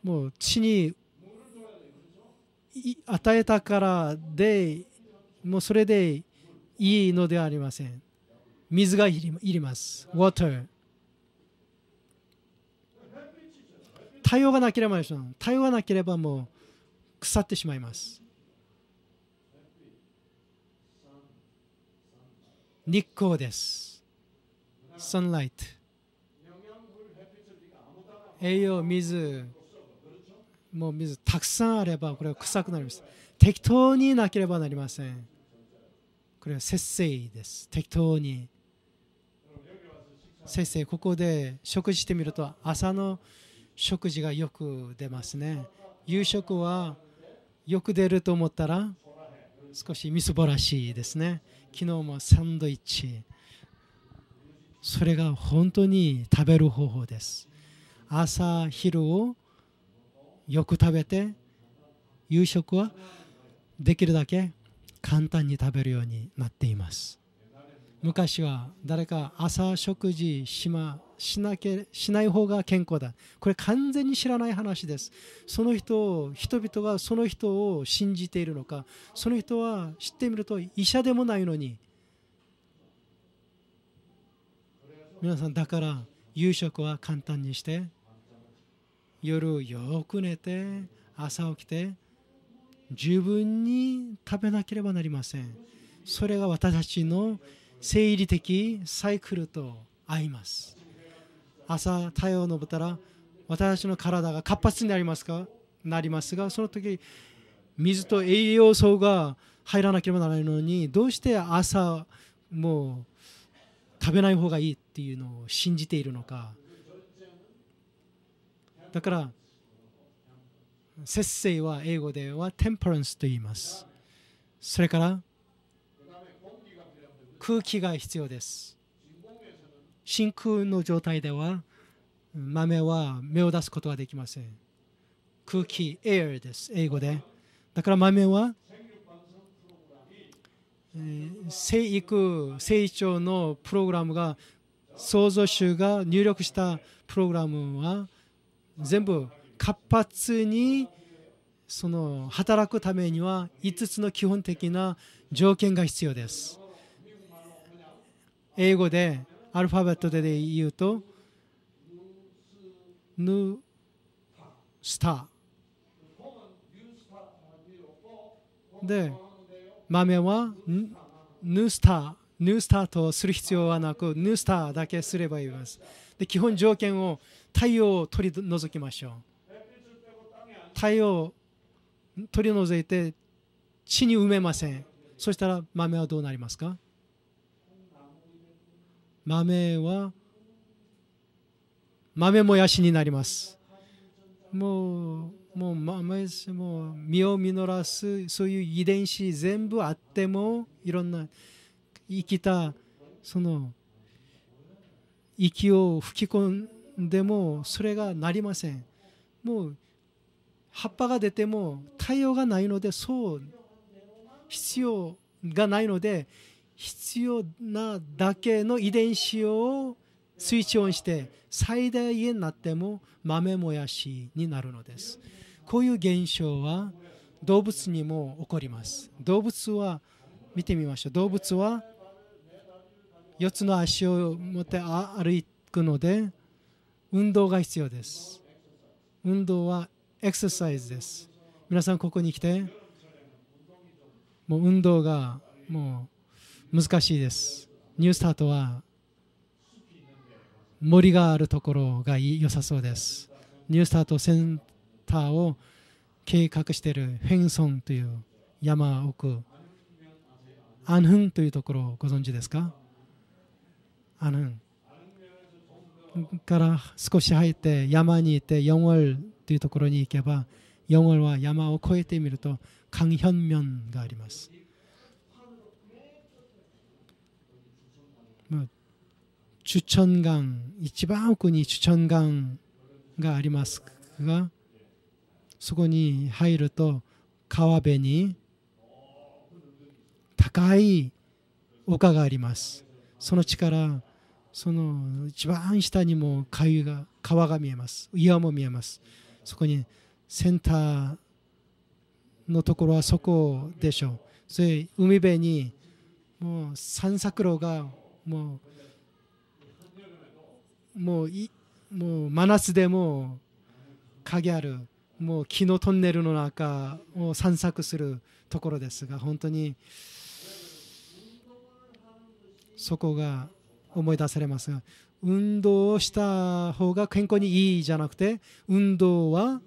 もう地に与えたからでもうそれでいいのではありません水がいります water 太陽がなければ太陽がなければもう腐ってしまいます日光ですサンライト栄養水もう水たくさんあればこれは臭くなります適当になければなりませんこれは節制です適当に先生ここで食事してみると朝の食事がよく出ますね夕食はよく出ると思ったら少しみすぼらしいですね昨日もサンドイッチそれが本当に食べる方法です朝昼をよく食べて夕食はできるだけ簡単に食べるようになっています昔は誰か朝食事しましなけしない方が健康だこれ完全に知らない話ですその人を人々がその人を信じているのかその人は知ってみると医者でもないのに皆さんだから夕食は簡単にして夜よく寝て朝起きて十分に食べなければなりませんそれが私たちの生理的サイクルと合います朝太陽のぼったら私の体が活発になりますかなりますがその時水と栄養素が入らなければならないのにどうして朝もう食べない方がいいっていうのを信じているのかだから節制は英語ではテンパレンスと言いますそれから空気が必要です真空の状態では豆は芽を出すことはできません空気 air です英語でだから豆は生育成長のプログラムが創造主が入力したプログラムは全部活発にその働くためには5つの基本的な条件が必要です。英語でアルファベットで言うとヌスターで豆はヌスターヌスターとする必要はなくヌスターだけすればいいですで基本条件を太陽を取り除きましょう太陽を取り除いて地に埋めませんそしたら豆はどうなりますか豆は豆もやしになりますもうもう豆も実を実らすそういう遺伝子全部あってもいろんな生きたその息を吹き込んでもそれがなりませんもう葉っぱが出ても太陽がないのでそう必要がないので必要なだけの遺伝子をスイッチオンして最大限になっても豆もやしになるのですこういう現象は動物にも起こります動物は見てみましょう動物は4つの足を持って歩くので運動が必要です運動はエクササイズです皆さんここに来てもう運動がもう難しいですニュースタートは森があるところが良さそうですニュースタートセンターを計画しているヘンソンという山奥アンフンというところをご存知ですかアンフンから少し入って山に行って4ルというところに行けば4ルは山を越えてみるとミョンがあります。チュン一番奥にチュチョンガンがありますがそこに入ると川辺に高い丘がありますその地からその一番下にも海が川が見えます岩も見えますそこにセンターのところはそこでしょうそれ海辺にもう散策路がもうもういもう真夏でも影あるもう木のトンネルの中を散策するところですが本当にそこが思い出されますが運動をした方が健康にいいじゃなくて運動は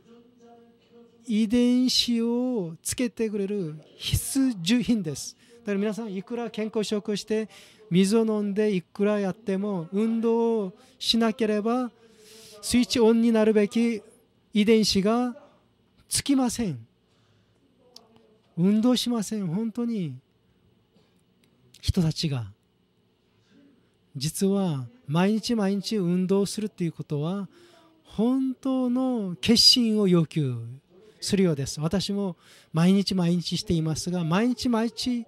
遺伝子をつけてくれる必需品ですだから皆さんいくら健康食して水を飲んでいくらやっても運動をしなければスイッチオンになるべき遺伝子がつきません運動しません本当に人たちが実は毎日毎日運動するっていうことは本当の決心を要求するようです私も毎日毎日していますが毎日毎日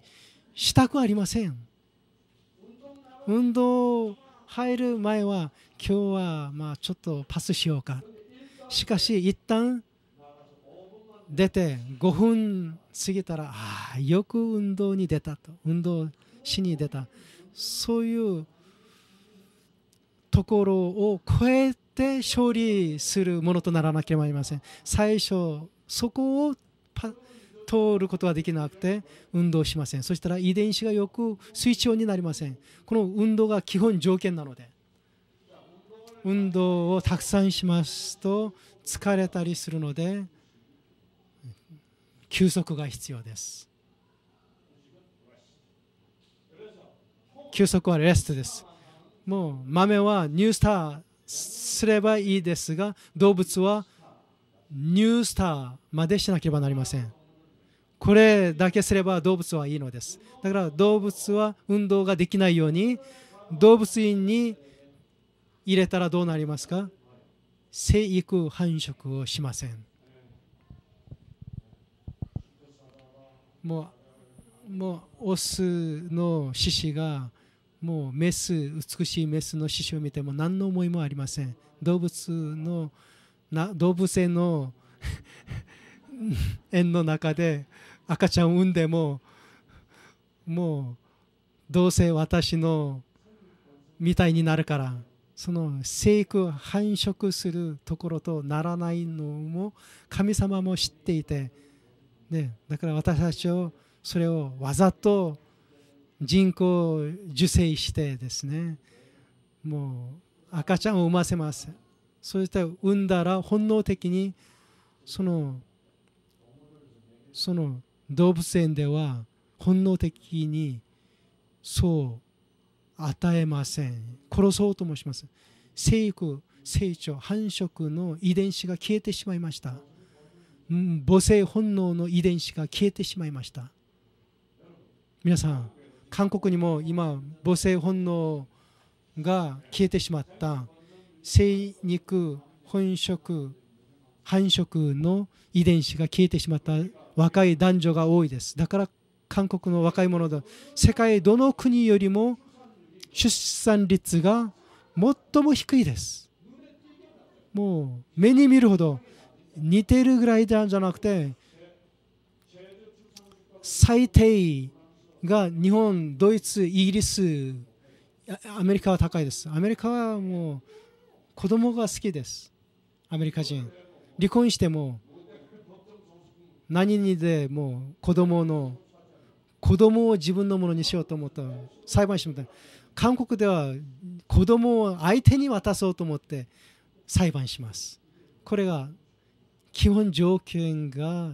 したくありません運動入る前は今日はまあちょっとパスしようかしかし一旦出て5分過ぎたらあよく運動に出たと運動しに出たそういうところを超えて勝利するものとならなければいけません最初そこを通ることができなくて運動しませんそしたら遺伝子がよく水中になりませんこの運動が基本条件なので運動をたくさんしますと疲れたりするので休息が必要です休息はレストですもう豆はニュースターすればいいですが動物はニュースターまでしなければなりませんこれだけすれば動物はいいのですだから動物は運動ができないように動物院に入れたらどうなりますか生育繁殖をしませんもうもうオスの獅子がもうメス美しいメスの獅子を見ても何の思いもありません動物のな動物園の 園の中で赤ちゃん産んでももうどうせ私のみたいになるからその生育繁殖するところとならないのも神様も知っていて、ね、だから私たちをそれをわざと人工受精してですねもう赤ちゃんを産ませますそして産んだら本能的にそのその動物園では本能的にそう与えません殺そうともします生育成長繁殖の遺伝子が消えてしまいました母性本能の遺伝子が消えてしまいました皆さん韓国にも今母性本能が消えてしまった生肉本職、繁殖の遺伝子が消えてしまった若い男女が多いですだから韓国の若い者だ世界どの国よりも出産率が最も低いですもう目に見るほど似てるぐらいじゃなくて最低が日本、ドイツ、イギリス、アメリカは高いです。アメリカはもう子供が好きです。アメリカ人。離婚しても何にでも子供の子供を自分のものにしようと思った裁判所みた韓国では子供を相手に渡そうと思って裁判しますこれが基本条件が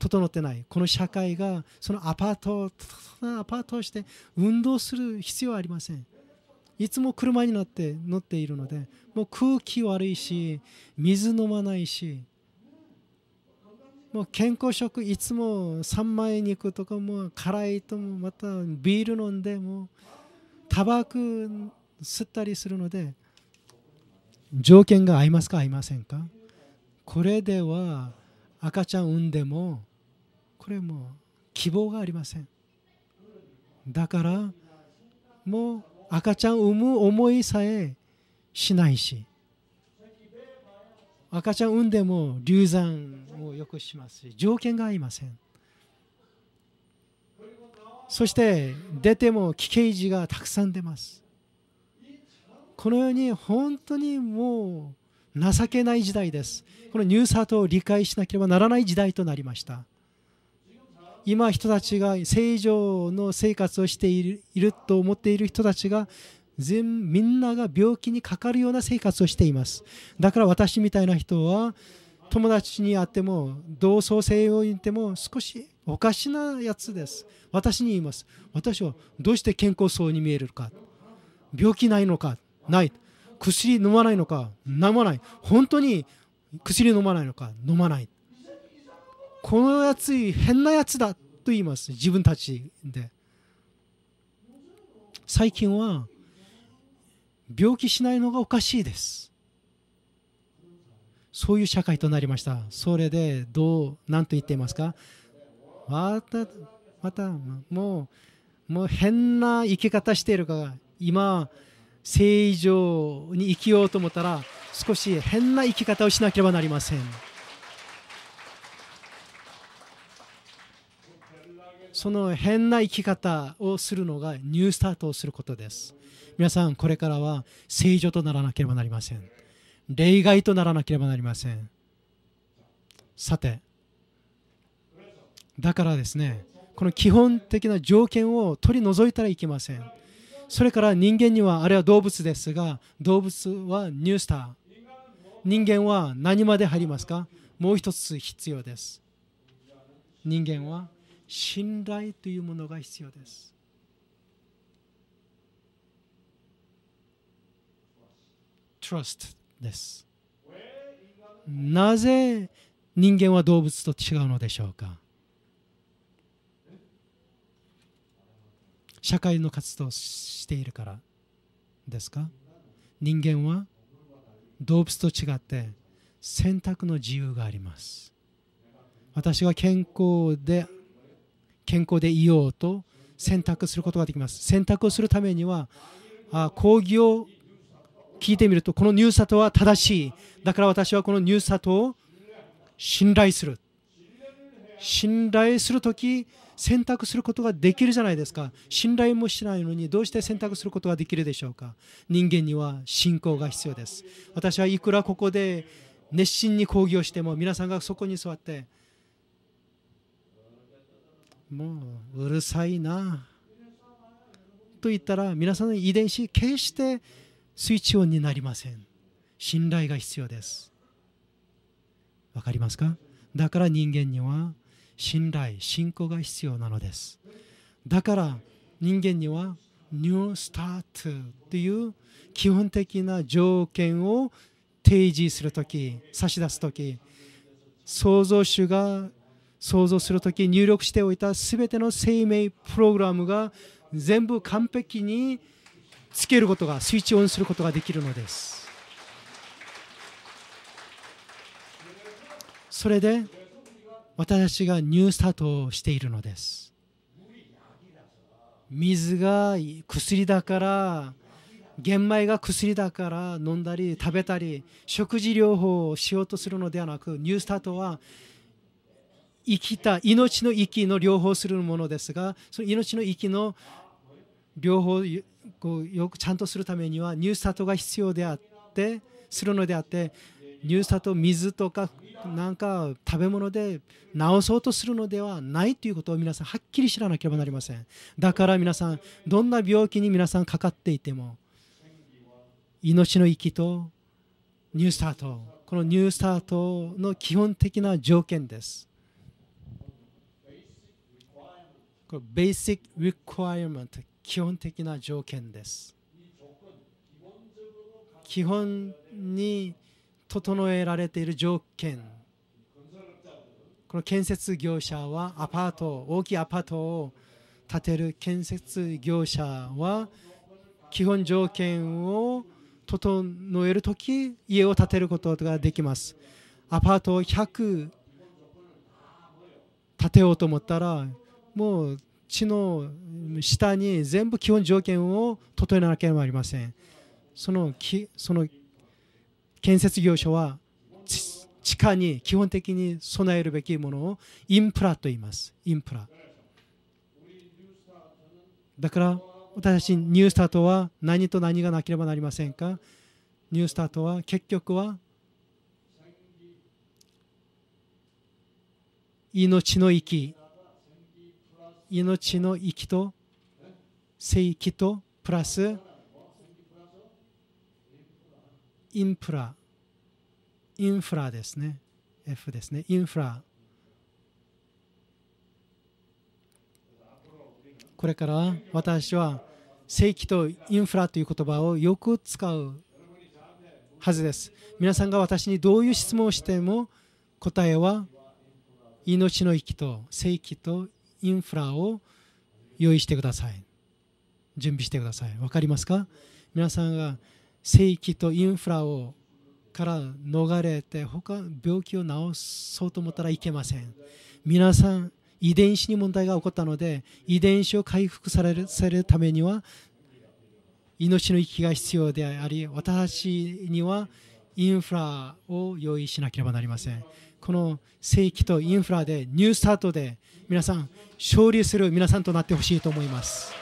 整ってないこの社会がそのアパートアパートをして運動する必要はありませんいつも車に乗って乗っているのでもう空気悪いし水飲まないしもう健康食いつも3枚肉とかも辛いともまたビール飲んでもタバコ吸ったりするので条件が合いますか合いませんかこれでは赤ちゃん産んでもこれも希望がありませんだからもう赤ちゃん産む思いさえしないし赤ちゃん産んでも流産をよくしますし条件が合いませんそして出ても危険児がたくさん出ますこのように本当にもう情けない時代ですこのニューサートを理解しなければならない時代となりました今人たちが正常の生活をしていると思っている人たちが全みんなが病気にかかるような生活をしていますだから私みたいな人は友達に会っても同窓生を言っても少しおかしなやつです私に言います私はどうして健康そうに見えるか病気ないのかない薬飲まないのか飲まない本当に薬飲まないのか飲まないこのやつ変なやつだと言います自分たちで最近は病気しないのがおかしいですそういう社会となりましたそれでどう何と言っていますかまたまたもうもう変な生き方しているから今正常に生きようと思ったら少し変な生き方をしなければなりません。その変な生き方をするのがニュースタートをすることです皆さんこれからは聖女とならなければなりません例外とならなければなりませんさてだからですねこの基本的な条件を取り除いたらいけませんそれから人間にはあるいは動物ですが動物はニュースター人間は何まで入りますかもう一つ必要です人間は信頼というものが必要です。Trust です。なぜ人間は動物と違うのでしょうか社会の活動をしているからですか人間は動物と違って選択の自由があります。私は健康で健康でいようと選択することができます選択をするためにはあ講義を聞いてみるとこのニューサトは正しいだから私はこのニューサトを信頼する信頼する時選択することができるじゃないですか信頼もしないのにどうして選択することができるでしょうか人間には信仰が必要です私はいくらここで熱心に講義をしても皆さんがそこに座ってもううるさいなと言ったら皆さんの遺伝子決してスイッチオンになりません信頼が必要ですわかりますかだから人間には信頼信仰が必要なのですだから人間にはニュースタートという基本的な条件を提示するとき差し出すとき創造主が想像するとき入力しておいたすべての生命プログラムが全部完璧につけることがスイッチオンすることができるのですそれで私たちがニュースタートをしているのです水が薬だから玄米が薬だから飲んだり食べたり食事療法をしようとするのではなくニュースタートは生きた命の息の両方するものですがその命の息の両方こうよくちゃんとするためにはニュースタートが必要であってするのであってニュースタート水とかなんか食べ物で治そうとするのではないということを皆さんはっきり知らなければなりませんだから皆さんどんな病気に皆さんかかっていても命の息とニュースタートこのニュースタートの基本的な条件ですこれ Basic Requirement 基本的な条件です基本に整えられている条件この建設業者はアパート大きいアパートを建てる建設業者は基本条件を整える時家を建てることができますアパートを100建てようと思ったらもう地の下に全部基本条件を整えなければなりませんそのその建設業者は地下に基本的に備えるべきものをインプラと言いますインプラだから私たちニュースタートは何と何がなければなりませんかニュースタートは結局は命の息命の息と正規とプラスインフラインフラですね F ですねインフラこれから私は正規とインフラという言葉をよく使うはずです皆さんが私にどういう質問をしても答えは命の息と正規とインフラを用意してください準備してください分かりますか皆さんが正規とインフラをから逃れて他病気を治そうと思ったらいけません皆さん遺伝子に問題が起こったので遺伝子を回復させるされるためには命の息が必要であり私にはインフラを用意しなければなりませんこの正規とインフラでニュースタートで皆さん勝利する皆さんとなってほしいと思います。